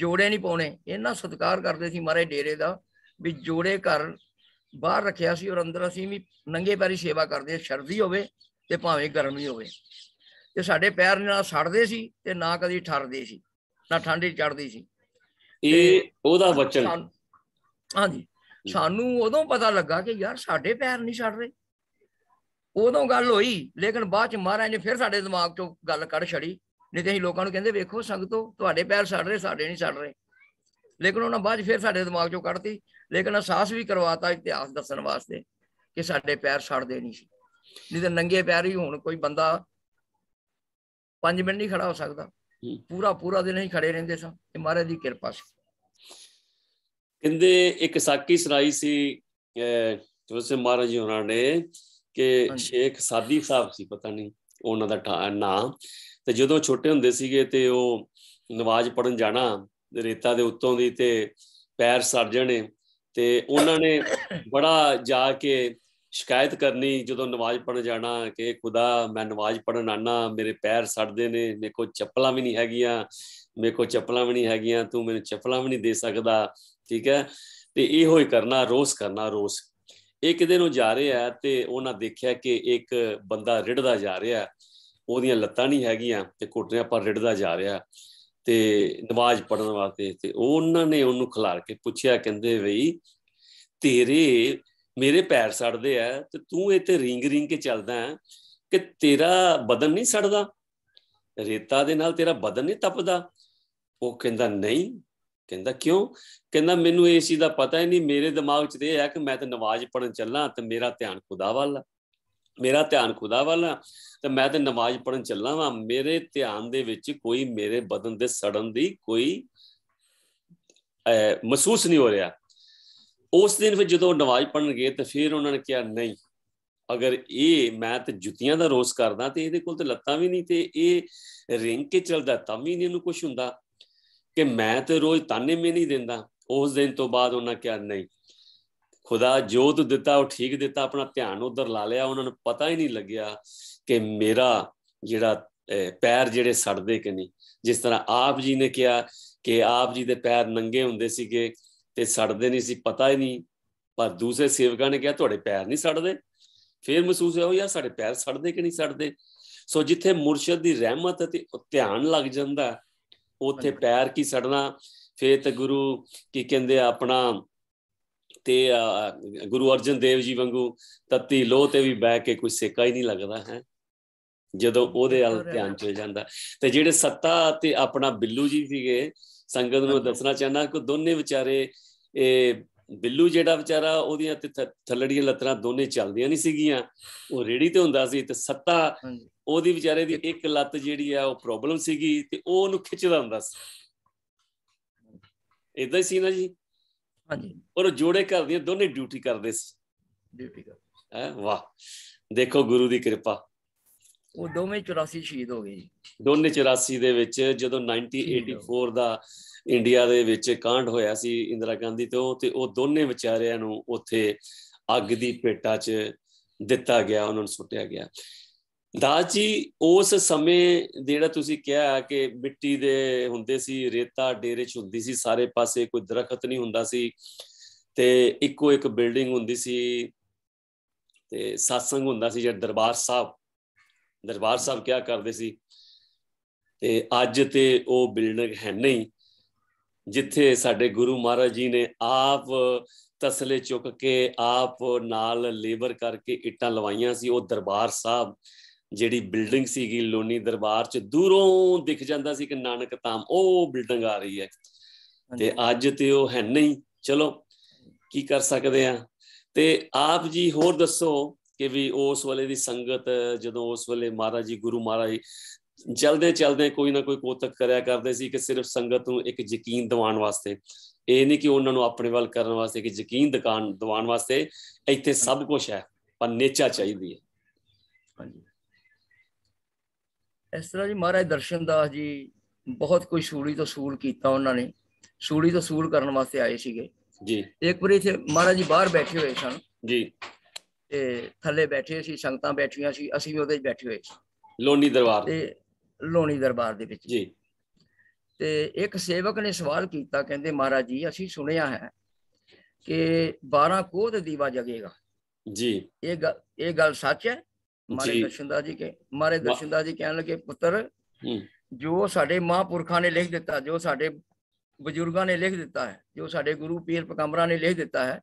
ਜੋੜੇ ਨਹੀਂ ਪਾਉਣੇ ਇਹਨਾਂ ਸਤਿਕਾਰ ਕਰਦੇ ਸੀ ਮਹਾਰਾਜ ਡੇਰੇ ਦਾ ਵੀ ਜੋੜੇ ਘਰ ਬਾਹਰ ਰੱਖਿਆ ਸੀ ਔਰ ਅੰਦਰ ਅਸੀਂ ਵੀ ਨੰਗੇ ਪੈਰੀ ਸੇਵਾ ਕਰਦੇ ਸਰਦੀ ਹੋਵੇ ਤੇ ਭਾਵੇਂ ਗਰਮੀ ਹੋਵੇ ਤੇ ਸਾਡੇ ਪੈਰ ਨਾਲ ਸੜਦੇ ਸੀ ਤੇ ਨਾ ਕਦੀ ਠਰਦੇ ਸੀ ਨਾ ਠੰਡੀ ਚੜਦੀ ਸੀ ਇਹ ਉਹਦਾ ਵਚਨ ਹਾਂਜੀ ਸਾਨੂੰ ਉਦੋਂ ਪਤਾ ਲੱਗਾ ਕਿ ਯਾਰ ਸਾਡੇ ਪੈਰ ਨਹੀਂ ਛੱਡ ਰਹੇ ਉਦੋਂ ਗੱਲ ਹੋਈ ਲੇਕਿਨ ਬਾਅਦ ਚ ਮਹਾਰਾਜ ਨੇ ਫਿਰ ਸਾਡੇ ਦਿਮਾਗ ਚੋਂ ਗੱਲ ਕੱਢ ਛੜੀ ਨਹੀਂ ਤੇ ਅਸੀਂ ਲੋਕਾਂ ਨੂੰ ਕਹਿੰਦੇ ਵੇਖੋ ਸੰਗਤੋ ਤੁਹਾਡੇ ਪੈਰ ਛੱਡ ਰਹੇ ਸਾਡੇ ਨਹੀਂ ਛੱਡ ਰਹੇ ਲੇਕਿਨ ਉਹਨਾਂ ਬਾਅਦ ਫਿਰ ਸਾਡੇ ਦਿਮਾਗ ਚੋਂ ਕੱਢਤੀ ਲੇਕਿਨ ਅਹਿਸਾਸ ਵੀ ਕਰਵਾਤਾ ਇਤਿਹਾਸ ਦੱਸਣ ਵਾਸਤੇ ਕਿ ਸਾਡੇ ਪੈਰ ਛੱਡਦੇ ਨਹੀਂ ਸੀ ਨਹੀਂ ਤੇ ਨੰਗੇ ਪੈਰ ਹੀ ਹੁਣ ਕੋਈ ਬੰਦਾ 5 ਮਿੰਟ ਨਹੀਂ ਖੜਾ ਹੋ ਸਕਦਾ ਪੂਰਾ ਪੂਰਾ ਦਿਨ ਹੀ ਖੜੇ ਰਹਿੰਦੇ ਸਾਂ ਇਹ ਮਹਾਰਾਜ ਦੀ ਕਿਰਪਾ ਸੀ ਕਹਿੰਦੇ ਇੱਕ ਸਾਕੀ ਸੁਣਾਈ ਸੀ ਜੋਸੇ ਮਹਾਰਾਜ ਜੀ ਉਹਨਾਂ ਨੇ ਕਿ ਸ਼ੇਖ ਸਾਦੀ ਸਾਹਿਬ ਸੀ ਪਤਾ ਨਹੀਂ ਉਹਨਾਂ ਦਾ ਨਾਮ ਤੇ ਜਦੋਂ ਛੋਟੇ ਹੁੰਦੇ ਸੀਗੇ ਤੇ ਉਹ ਨਵਾਜ ਪੜਨ ਜਾਣਾ ਰੇਤਾ ਦੇ ਉੱਤੋਂ ਦੀ ਤੇ ਪੈਰ ਸੜ ਜਾਣੇ ਤੇ ਉਹਨਾਂ ਨੇ ਬੜਾ ਜਾ ਕੇ ਸ਼ਿਕਾਇਤ ਕਰਨੀ ਜਦੋਂ ਨਵਾਜ ਪੜਨ ਜਾਣਾ ਕਿ ਖੁਦਾ ਮੈਂ ਨਵਾਜ ਪੜਨ ਆਣਾ ਮੇਰੇ ਪੈਰ ਸੜਦੇ ਨੇ ਮੇਰੇ ਕੋਲ ਚੱਪਲਾਂ ਵੀ ਨਹੀਂ ਹੈਗੀਆਂ ਮੇਰੇ ਕੋਲ ਚੱਪਲਾਂ ਵੀ ਨਹੀਂ ਹੈਗੀਆਂ ਤੂੰ ਮੈਨੂੰ ਚੱਪਲਾਂ ਵੀ ਨਹੀਂ ਦੇ ਸਕਦਾ ਠੀਕ ਹੈ ਤੇ ਇਹੋ ਹੀ ਕਰਨਾ ਰੋਸ ਕਰਨਾ ਰੋਸ ਇੱਕ ਦਿਨ ਉਹ ਜਾ ਰਿਹਾ ਤੇ ਉਹਨਾਂ ਦੇਖਿਆ ਕਿ ਇੱਕ ਬੰਦਾ ਰਿੜਦਾ ਜਾ ਰਿਹਾ ਉਹਦੀਆਂ ਲੱਤਾਂ ਨਹੀਂ ਹੈਗੀਆਂ ਤੇ ਕੋਟਰੀਆਂ ਪਰ ਰਿੜਦਾ ਜਾ ਰਿਹਾ ਤੇ ਨਮਾਜ਼ ਪੜਨ ਵਾਸਤੇ ਤੇ ਉਹਨਾਂ ਨੇ ਉਹਨੂੰ ਖਿਲਾਰ ਕੇ ਪੁੱਛਿਆ ਕਹਿੰਦੇ ਵਈ ਤੇਰੇ ਮੇਰੇ ਪੈਰ ਸੜਦੇ ਆ ਤੇ ਤੂੰ ਇਹ ਤੇ ਰਿੰਗ ਰਿੰਗ ਕੇ ਚੱਲਦਾ ਹੈ ਕਿ ਤੇਰਾ ਬਦਨ ਨਹੀਂ ਸੜਦਾ ਰੇਤਾ ਦੇ ਨਾਲ ਤੇਰਾ ਬਦਨ ਨਹੀਂ ਤਪਦਾ ਉਹ ਕਹਿੰਦਾ ਨਹੀਂ ਕਹਿੰਦਾ ਕਿਉਂ ਕਹਿੰਦਾ ਮੈਨੂੰ ਇਸ ਚੀਜ਼ ਦਾ ਪਤਾ ਹੀ ਨਹੀਂ ਮੇਰੇ ਦਿਮਾਗ 'ਚ ਇਹ ਆ ਕਿ ਮੈਂ ਤਾਂ ਨਮਾਜ਼ ਪੜਨ ਚੱਲਾਂ ਤੇ ਮੇਰਾ ਧਿਆਨ ਖੁਦਾ ਵੱਲ ਆ ਮੇਰਾ ਧਿਆਨ ਖੁਦਾ ਵੱਲ ਆ ਤੇ ਮੈਂ ਤਾਂ ਨਮਾਜ਼ ਪੜਨ ਚੱਲਾਂ ਵਾ ਮੇਰੇ ਧਿਆਨ ਦੇ ਵਿੱਚ ਕੋਈ ਮੇਰੇ ਬਦਨ ਦੇ ਸੜਨ ਦੀ ਕੋਈ ਮਹਿਸੂਸ ਨਹੀਂ ਹੋ ਰਿਹਾ ਉਸ ਦਿਨ ਫਿਰ ਜਦੋਂ ਨਮਾਜ਼ ਪੜਨ ਗਏ ਤੇ ਫਿਰ ਉਹਨਾਂ ਨੇ ਕਿਹਾ ਨਹੀਂ ਅਗਰ ਇਹ ਮੈਂ ਤੇ ਜੁੱਤੀਆਂ ਦਾ ਰੋਸ ਕਰਦਾ ਤੇ ਇਹਦੇ ਕੋਲ ਤੇ ਲੱਤਾਂ ਵੀ ਨਹੀਂ ਤੇ ਇਹ ਰਿੰਗ ਕੇ ਚੱਲਦਾ ਤਾਂ ਵੀ ਨਹੀਂ ਇਹਨੂੰ ਕੁਝ ਹੁੰਦਾ ਕਿ ਮੈਂ ਤੇ ਰੋਜ਼ ਤਾਨੇ ਮੇ ਨਹੀਂ ਦਿੰਦਾ ਉਸ ਦਿਨ ਤੋਂ ਬਾਅਦ ਉਹਨਾਂ ਕਿਹਾ ਨਹੀਂ ਖੁਦਾ ਜੋ ਤੂੰ ਦਿੱਤਾ ਉਹ ਠੀਕ ਦਿੱਤਾ ਆਪਣਾ ਧਿਆਨ ਉਧਰ ਲਾ ਲਿਆ ਉਹਨਾਂ ਨੂੰ ਪਤਾ ਹੀ ਨਹੀਂ ਲੱਗਿਆ ਕਿ ਮੇਰਾ ਜਿਹੜਾ ਪੈਰ ਜਿਹੜੇ ਸੜਦੇ ਕਿ ਨਹੀਂ ਜਿਸ ਤਰ੍ਹਾਂ ਆਪ ਜੀ ਨੇ ਕਿਹਾ ਕਿ ਆਪ ਜੀ ਦੇ ਪੈਰ ਨੰਗੇ ਹੁੰਦੇ ਸੀਗੇ ਤੇ ਸੜਦੇ ਨਹੀਂ ਸੀ ਪਤਾ ਹੀ ਨਹੀਂ ਪਰ ਦੂਸਰੇ ਸੇਵਕਾਂ ਨੇ ਕਿਹਾ ਤੁਹਾਡੇ ਪੈਰ ਨਹੀਂ ਸੜਦੇ ਫੇਰ ਮਹਿਸੂਸ ਹੋਇਆ ਯਾਰ ਸਾਡੇ ਪੈਰ ਸੜਦੇ ਕਿ ਨਹੀਂ ਸੜਦੇ ਸੋ ਜਿੱਥੇ ਮੁਰਸ਼ਿਦ ਦੀ ਰਹਿਮਤ ਤੇ ਧਿਆਨ ਲੱਗ ਜਾਂਦਾ ਉੱਥੇ ਪੈਰ ਕੀ ਸੜਨਾ ਫੇਰ ਤੇ ਗੁਰੂ ਕੀ ਕਹਿੰਦੇ ਆ ਆਪਣਾ ਤੇ ਗੁਰੂ ਅਰਜਨ ਦੇਵ ਜੀ ਵਾਂਗੂ ਤਤੀ ਲੋਹ ਤੇ ਵੀ ਬੈ ਕੇ ਕੋਈ ਸੇਕਾ ਹੀ ਨਹੀਂ ਲੱਗਦਾ ਹੈ ਜਦੋਂ ਉਹਦੇ ਹਲ ਧਿਆਨ ਚ ਜਾਂਦਾ ਤੇ ਜਿਹੜੇ ਸੱਤਾ ਤੇ ਆਪਣਾ ਬਿੱਲੂ ਜੀ ਸੀਗੇ ਸੰਗਤ ਨੂੰ ਦੱਸਣਾ ਚਾਹੁੰਦਾ ਕਿ ਦੋਨੇ ਵਿਚਾਰੇ ਇਹ ਬਿੱਲੂ ਜਿਹੜਾ ਵਿਚਾਰਾ ਉਹਦੀਆਂ ਤੇ ਥੱਲੜੀਆਂ ਲੱਤਾਂ ਦੋਨੇ ਚੱਲਦੀਆਂ ਨਹੀਂ ਸੀਗੀਆਂ ਉਹ ਰੇੜੀ ਤੇ ਹੁੰਦਾ ਸੀ ਤੇ ਸੱਤਾ ਉਹਦੀ ਵਿਚਾਰੇ ਦੀ ਇੱਕ ਲੱਤ ਜਿਹੜੀ ਆ ਉਹ ਪ੍ਰੋਬਲਮ ਸੀਗੀ ਤੇ ਉਹ ਉਹਨੂੰ ਖਿੱਚਦਾ ਹੁੰਦਾ ਸੀ ਇਦਾਂ ਹੀ ਸੀ ਨਾ ਜੀ ਹਾਂਜੀ ਉਹ ਜੋੜੇ ਕਰਦੀਆਂ ਦੋਨੇ ਡਿਊਟੀ ਕਰਦੇ ਸੀ ਡਿਊਟੀ ਕਰਦੇ ਹੈ ਵਾਹ ਦੇਖੋ ਗੁਰੂ ਦੀ ਕਿਰਪਾ ਉਹ ਦੋਵੇਂ 84 ਸ਼ਹੀਦ ਹੋ ਗਏ ਜੀ ਦੋਨੇ 84 ਦੇ ਵਿੱਚ ਜਦੋਂ 1984 ਦਾ ਇੰਡੀਆ ਦੇ ਵਿੱਚ ਕਾਂਡ ਹੋਇਆ ਸੀ ਇੰਦਰਾ ਗਾਂਧੀ ਤੋਂ ਤੇ ਉਹ ਦੋਨੇ ਵਿਚਾਰਿਆਂ ਨੂੰ ਉੱਥੇ ਅੱਗ ਦੀ ਪੇਟਾ 'ਚ ਦਿੱਤਾ ਗਿਆ ਉਹਨਾਂ ਨੂੰ ਸੁੱਟਿਆ ਗਿਆ ਦਾਸ ਜੀ ਉਸ ਸਮੇਂ ਜਿਹੜਾ ਤੁਸੀਂ ਕਿਹਾ ਕਿ ਮਿੱਟੀ ਦੇ ਹੁੰਦੇ ਸੀ ਰੇਤਾ ਡੇਰੇ 'ਚ ਹੁੰਦੀ ਸੀ ਸਾਰੇ ਪਾਸੇ ਕੋਈ ਦਰਖਤ ਨਹੀਂ ਹੁੰਦਾ ਸੀ ਤੇ ਇੱਕੋ ਇੱਕ ਬਿਲਡਿੰਗ ਹੁੰਦੀ ਸੀ ਤੇ satsang ਹੁੰਦਾ ਸੀ ਜਿਹੜਾ ਦਰਬਾਰ ਸਾਹਿਬ ਦਰਬਾਰ ਸਾਹਿਬ ਕਿਆ ਕਰਦੇ ਸੀ ਤੇ ਅੱਜ ਤੇ ਉਹ ਬਿਲਡਿੰਗ ਹੈ ਨਹੀਂ ਜਿੱਥੇ ਸਾਡੇ ਗੁਰੂ ਮਹਾਰਾਜ ਜੀ ਨੇ ਆਪ ਤਸਲੇ ਚੁੱਕ ਕੇ ਆਪ ਨਾਲ ਲੇਬਰ ਕਰਕੇ ਇੱਟਾਂ ਲਵਾਈਆਂ ਸੀ ਉਹ ਦਰਬਾਰ ਸਾਹਿਬ ਜਿਹੜੀ ਬਿਲਡਿੰਗ ਸੀਗੀ ਲੋਨੀ ਦਰਬਾਰ ਚ ਦੂਰੋਂ ਦਿਖ ਜਾਂਦਾ ਸੀ ਕਿ ਨਾਨਕ ਤਾਮ ਉਹ ਬਿਲਡਿੰਗ ਆ ਰਹੀ ਹੈ ਤੇ ਅੱਜ ਤੇ ਉਹ ਹੈ ਨਹੀਂ ਚਲੋ ਕੀ ਕਰ ਸਕਦੇ ਆ ਤੇ ਆਪ ਜੀ ਹੋਰ ਦੱਸੋ ਕਿ ਵੀ ਉਸ ਵਾਲੇ ਦੀ ਸੰਗਤ ਜਦੋਂ ਉਸ ਵਾਲੇ ਮਹਾਰਾਜ ਜੀ ਗੁਰੂ ਮਹਾਰਾਜ ਚਲਦੇ ਚਲਦੇ ਕੋਈ ਨਾ ਕੋਈ ਕੋਤਕ ਕਰਿਆ ਕਰਦੇ ਸੀ ਕਿ ਸਿਰਫ ਸੰਗਤ ਨੂੰ ਇੱਕ ਯਕੀਨ ਦਿਵਾਉਣ ਵਾਸਤੇ ਇਹ ਨਹੀਂ ਕਿ ਉਹਨਾਂ ਨੂੰ ਆਪਣੇ ਵੱਲ ਕਰਨ ਵਾਸਤੇ ਕਿ ਯਕੀਨ ਦੁਕਾਨ ਦਿਵਾਉਣ ਵਾਸਤੇ ਇੱਥੇ ਸਭ ਕੁਝ ਹੈ ਪਰ ਨੇਚਾ ਚਾਹੀਦੀ ਹੈ ਹਾਂਜੀ ਇਸ ਤਰ੍ਹਾਂ ਜੀ ਮਹਾਰਾਜ ਦਰਸ਼ਨਦਾਸ ਜੀ ਬਹੁਤ ਕੋਈ ਸੂਲੀ ਤੋਂ ਸੂਲ ਕੀਤਾ ਉਹਨਾਂ ਨੇ ਸੂਲੀ ਤੋਂ ਸੂਲ ਕਰਨ ਵਾਸਤੇ ਆਏ ਸੀਗੇ ਜੀ ਇੱਕ ਵਾਰੀ ਇਥੇ ਮਹਾਰਾਜ ਜੀ ਬਾਹਰ ਬੈਠੇ ਹੋਏ ਸਨ ਜੀ ਤੇ ਥੱਲੇ ਬੈਠੇ ਸੀ ਸੰਗਤਾਂ ਬੈਠੀਆਂ ਸੀ ਅਸੀਂ ਵੀ ਉਹਦੇ ਵਿੱਚ ਬੈਠੇ ਹੋਏ ਸੀ ਲੋਨੀ ਦਰਬਾਰ ਤੇ ਲੋਣੀ ਦਰਬਾਰ ਦੇ ਵਿੱਚ ਜੀ ਤੇ ਇੱਕ ਸੇਵਕ ਨੇ ਸਵਾਲ ਕੀਤਾ ਕਹਿੰਦੇ ਮਹਾਰਾਜ ਜੀ ਅਸੀਂ ਸੁਣਿਆ ਹੈ ਕਿ 12 ਕੋਹ ਦੇ ਦੀਵਾ ਜਗੇਗਾ ਜੀ ਇਹ ਇਹ ਗੱਲ ਸੱਚ ਹੈ ਮਾਰੇ ਦਸ਼ਿੰਦਾ ਜੀ ਕੇ ਮਾਰੇ ਦਸ਼ਿੰਦਾ ਜੀ ਕਹਿਣ ਲੱਗੇ ਪੁੱਤਰ ਜੋ ਸਾਡੇ ਮਹਾਪੁਰਖਾਂ ਨੇ ਲਿਖ ਦਿੱਤਾ ਜੋ ਸਾਡੇ ਬਜ਼ੁਰਗਾਂ ਨੇ ਲਿਖ ਦਿੱਤਾ ਹੈ ਜੋ ਸਾਡੇ ਗੁਰੂ ਪੀਰ ਪਕੰਬਰਾਂ ਨੇ ਲਿਖ ਦਿੱਤਾ ਹੈ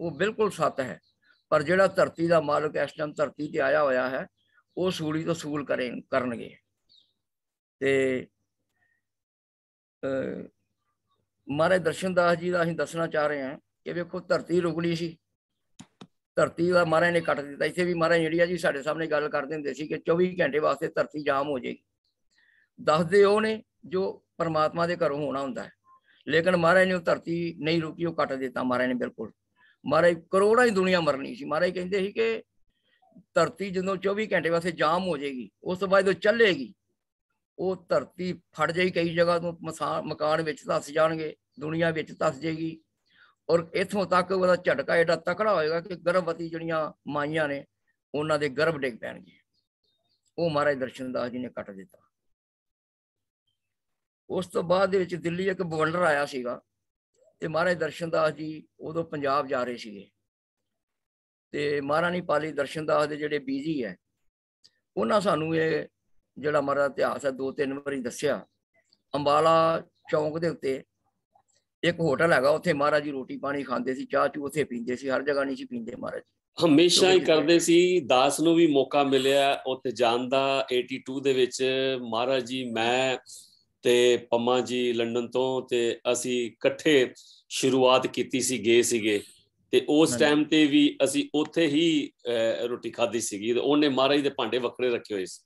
ਉਹ ਬਿਲਕੁਲ ਸੱਚ ਹੈ ਪਰ ਜਿਹੜਾ ਧਰਤੀ ਦਾ ਮਾਲਕ ਇਸ ਟਾਈਮ ਧਰਤੀ ਤੇ ਆਇਆ ਹੋਇਆ ਹੈ ਉਹ ਸੂਲੀ ਤੋਂ ਸੂਲ ਕਰੇ ਕਰਨਗੇ ਤੇ ਮਹਾਰਾਜ ਦਰਸ਼ਨਦਾਸ ਜੀ ਦਾ ਅਸੀਂ ਦੱਸਣਾ ਚਾਹ ਰਹੇ ਹਾਂ ਕਿ ਵੇਖੋ ਧਰਤੀ ਰੁਕਣੀ ਸੀ ਧਰਤੀ ਦਾ ਮਹਾਰਾਜ ਨੇ ਕੱਟ ਦਿੱਤਾ ਇੱਥੇ ਵੀ ਮਹਾਰਾਜ ਆ ਜੀ ਸਾਡੇ ਸਾਹਮਣੇ ਗੱਲ ਕਰਦੇ ਹੁੰਦੇ ਸੀ ਕਿ 24 ਘੰਟੇ ਵਾਸਤੇ ਧਰਤੀ ਜਾਮ ਹੋ ਜਾਏਗੀ ਦੱਸਦੇ ਉਹ ਨੇ ਜੋ ਪਰਮਾਤਮਾ ਦੇ ਘਰੋਂ ਹੋਣਾ ਹੁੰਦਾ ਹੈ ਲੇਕਿਨ ਮਹਾਰਾਜ ਨੇ ਉਹ ਧਰਤੀ ਨਹੀਂ ਰੁਕੀ ਉਹ ਕੱਟ ਦਿੱਤਾ ਮਹਾਰਾਜ ਨੇ ਬਿਲਕੁਲ ਮਹਾਰਾਜ ਕਰੋੜਾਂ ਹੀ ਦੁਨੀਆ ਮਰਨੀ ਸੀ ਮਹਾਰਾਜ ਕਹਿੰਦੇ ਸੀ ਕਿ ਧਰਤੀ ਜਦੋਂ 24 ਘੰਟੇ ਵਾਸਤੇ ਜਾਮ ਹੋ ਜਾਏਗੀ ਉਸ ਤੋਂ ਬਾਅਦ ਉਹ ਚੱਲੇਗੀ ਉਹ ਧਰਤੀ ਫੜ ਜਾਈ ਕਈ ਜਗ੍ਹਾ ਤੋਂ ਮਕਾਨ ਵਿੱਚ ਦੱਸ ਜਾਣਗੇ ਦੁਨੀਆ ਵਿੱਚ ਦੱਸ ਜਾਏਗੀ ਔਰ ਇਥੋਂ ਤੱਕ ਉਹਦਾ ਝਟਕਾ ਇਹਦਾ ਤਕੜਾ ਹੋਏਗਾ ਕਿ ਗਰਭਵਤੀ ਜਿਹੜੀਆਂ ਮਾਈਆਂ ਨੇ ਉਹਨਾਂ ਦੇ ਗਰਭ ਡਿੱਗ ਪੈਣਗੇ ਉਹ ਮਹਾਰਾਜ ਦਰਸ਼ਨਦਾਸ ਜੀ ਨੇ ਕੱਟ ਦਿੱਤਾ ਉਸ ਤੋਂ ਬਾਅਦ ਦੇ ਵਿੱਚ ਦਿੱਲੀ ਇੱਕ ਬਵੰਡਰ ਆਇਆ ਸੀਗਾ ਤੇ ਮਹਾਰਾਜ ਦਰਸ਼ਨਦਾਸ ਜੀ ਉਦੋਂ ਪੰਜਾਬ ਜਾ ਰਹੇ ਸੀਗੇ ਤੇ ਮਹਾਰਾਣੀ ਪਾਲੀ ਦਰਸ਼ਨਦਾਸ ਦੇ ਜਿਹੜੇ ਬੀਜੀ ਹੈ ਉਹਨਾਂ ਸਾਨੂੰ ਇਹ ਜਿਹੜਾ ਮਰਦਾ ਇਤਿਹਾਸ ਹੈ ਦੋ ਤਿੰਨ ਵਾਰੀ ਦੱਸਿਆ ਅੰਬਾਲਾ ਚੌਂਕ ਦੇ ਉੱਤੇ ਇੱਕ ਹੋਟਲ ਹੈਗਾ ਉੱਥੇ ਮਹਾਰਾਜ ਜੀ ਰੋਟੀ ਪਾਣੀ ਖਾਂਦੇ ਸੀ ਚਾਹ ਚੂ ਉੱਥੇ ਪੀਂਦੇ ਸੀ ਹਰ ਜਗ੍ਹਾ ਨਹੀਂ ਸੀ ਪੀਂਦੇ ਮਹਾਰਾਜ ਹਮੇਸ਼ਾ ਹੀ ਕਰਦੇ ਸੀ ਦਾਸ ਨੂੰ ਵੀ ਮੌਕਾ ਮਿਲਿਆ ਉੱਥੇ ਜਾਣ ਦਾ 82 ਦੇ ਵਿੱਚ ਮਹਾਰਾਜ ਜੀ ਮੈਂ ਤੇ ਪੰਮਾ ਜੀ ਲੰਡਨ ਤੋਂ ਤੇ ਅਸੀਂ ਇਕੱਠੇ ਸ਼ੁਰੂਆਤ ਕੀਤੀ ਸੀ ਗਏ ਸੀਗੇ ਤੇ ਉਸ ਟਾਈਮ ਤੇ ਵੀ ਅਸੀਂ ਉੱਥੇ ਹੀ ਰੋਟੀ ਖਾਧੀ ਸੀਗੀ ਤੇ ਉਹਨੇ ਮਹਾਰਾਜ ਦੇ ਭਾਂਡੇ ਵੱਖਰੇ ਰੱਖੇ ਹੋਏ ਸੀ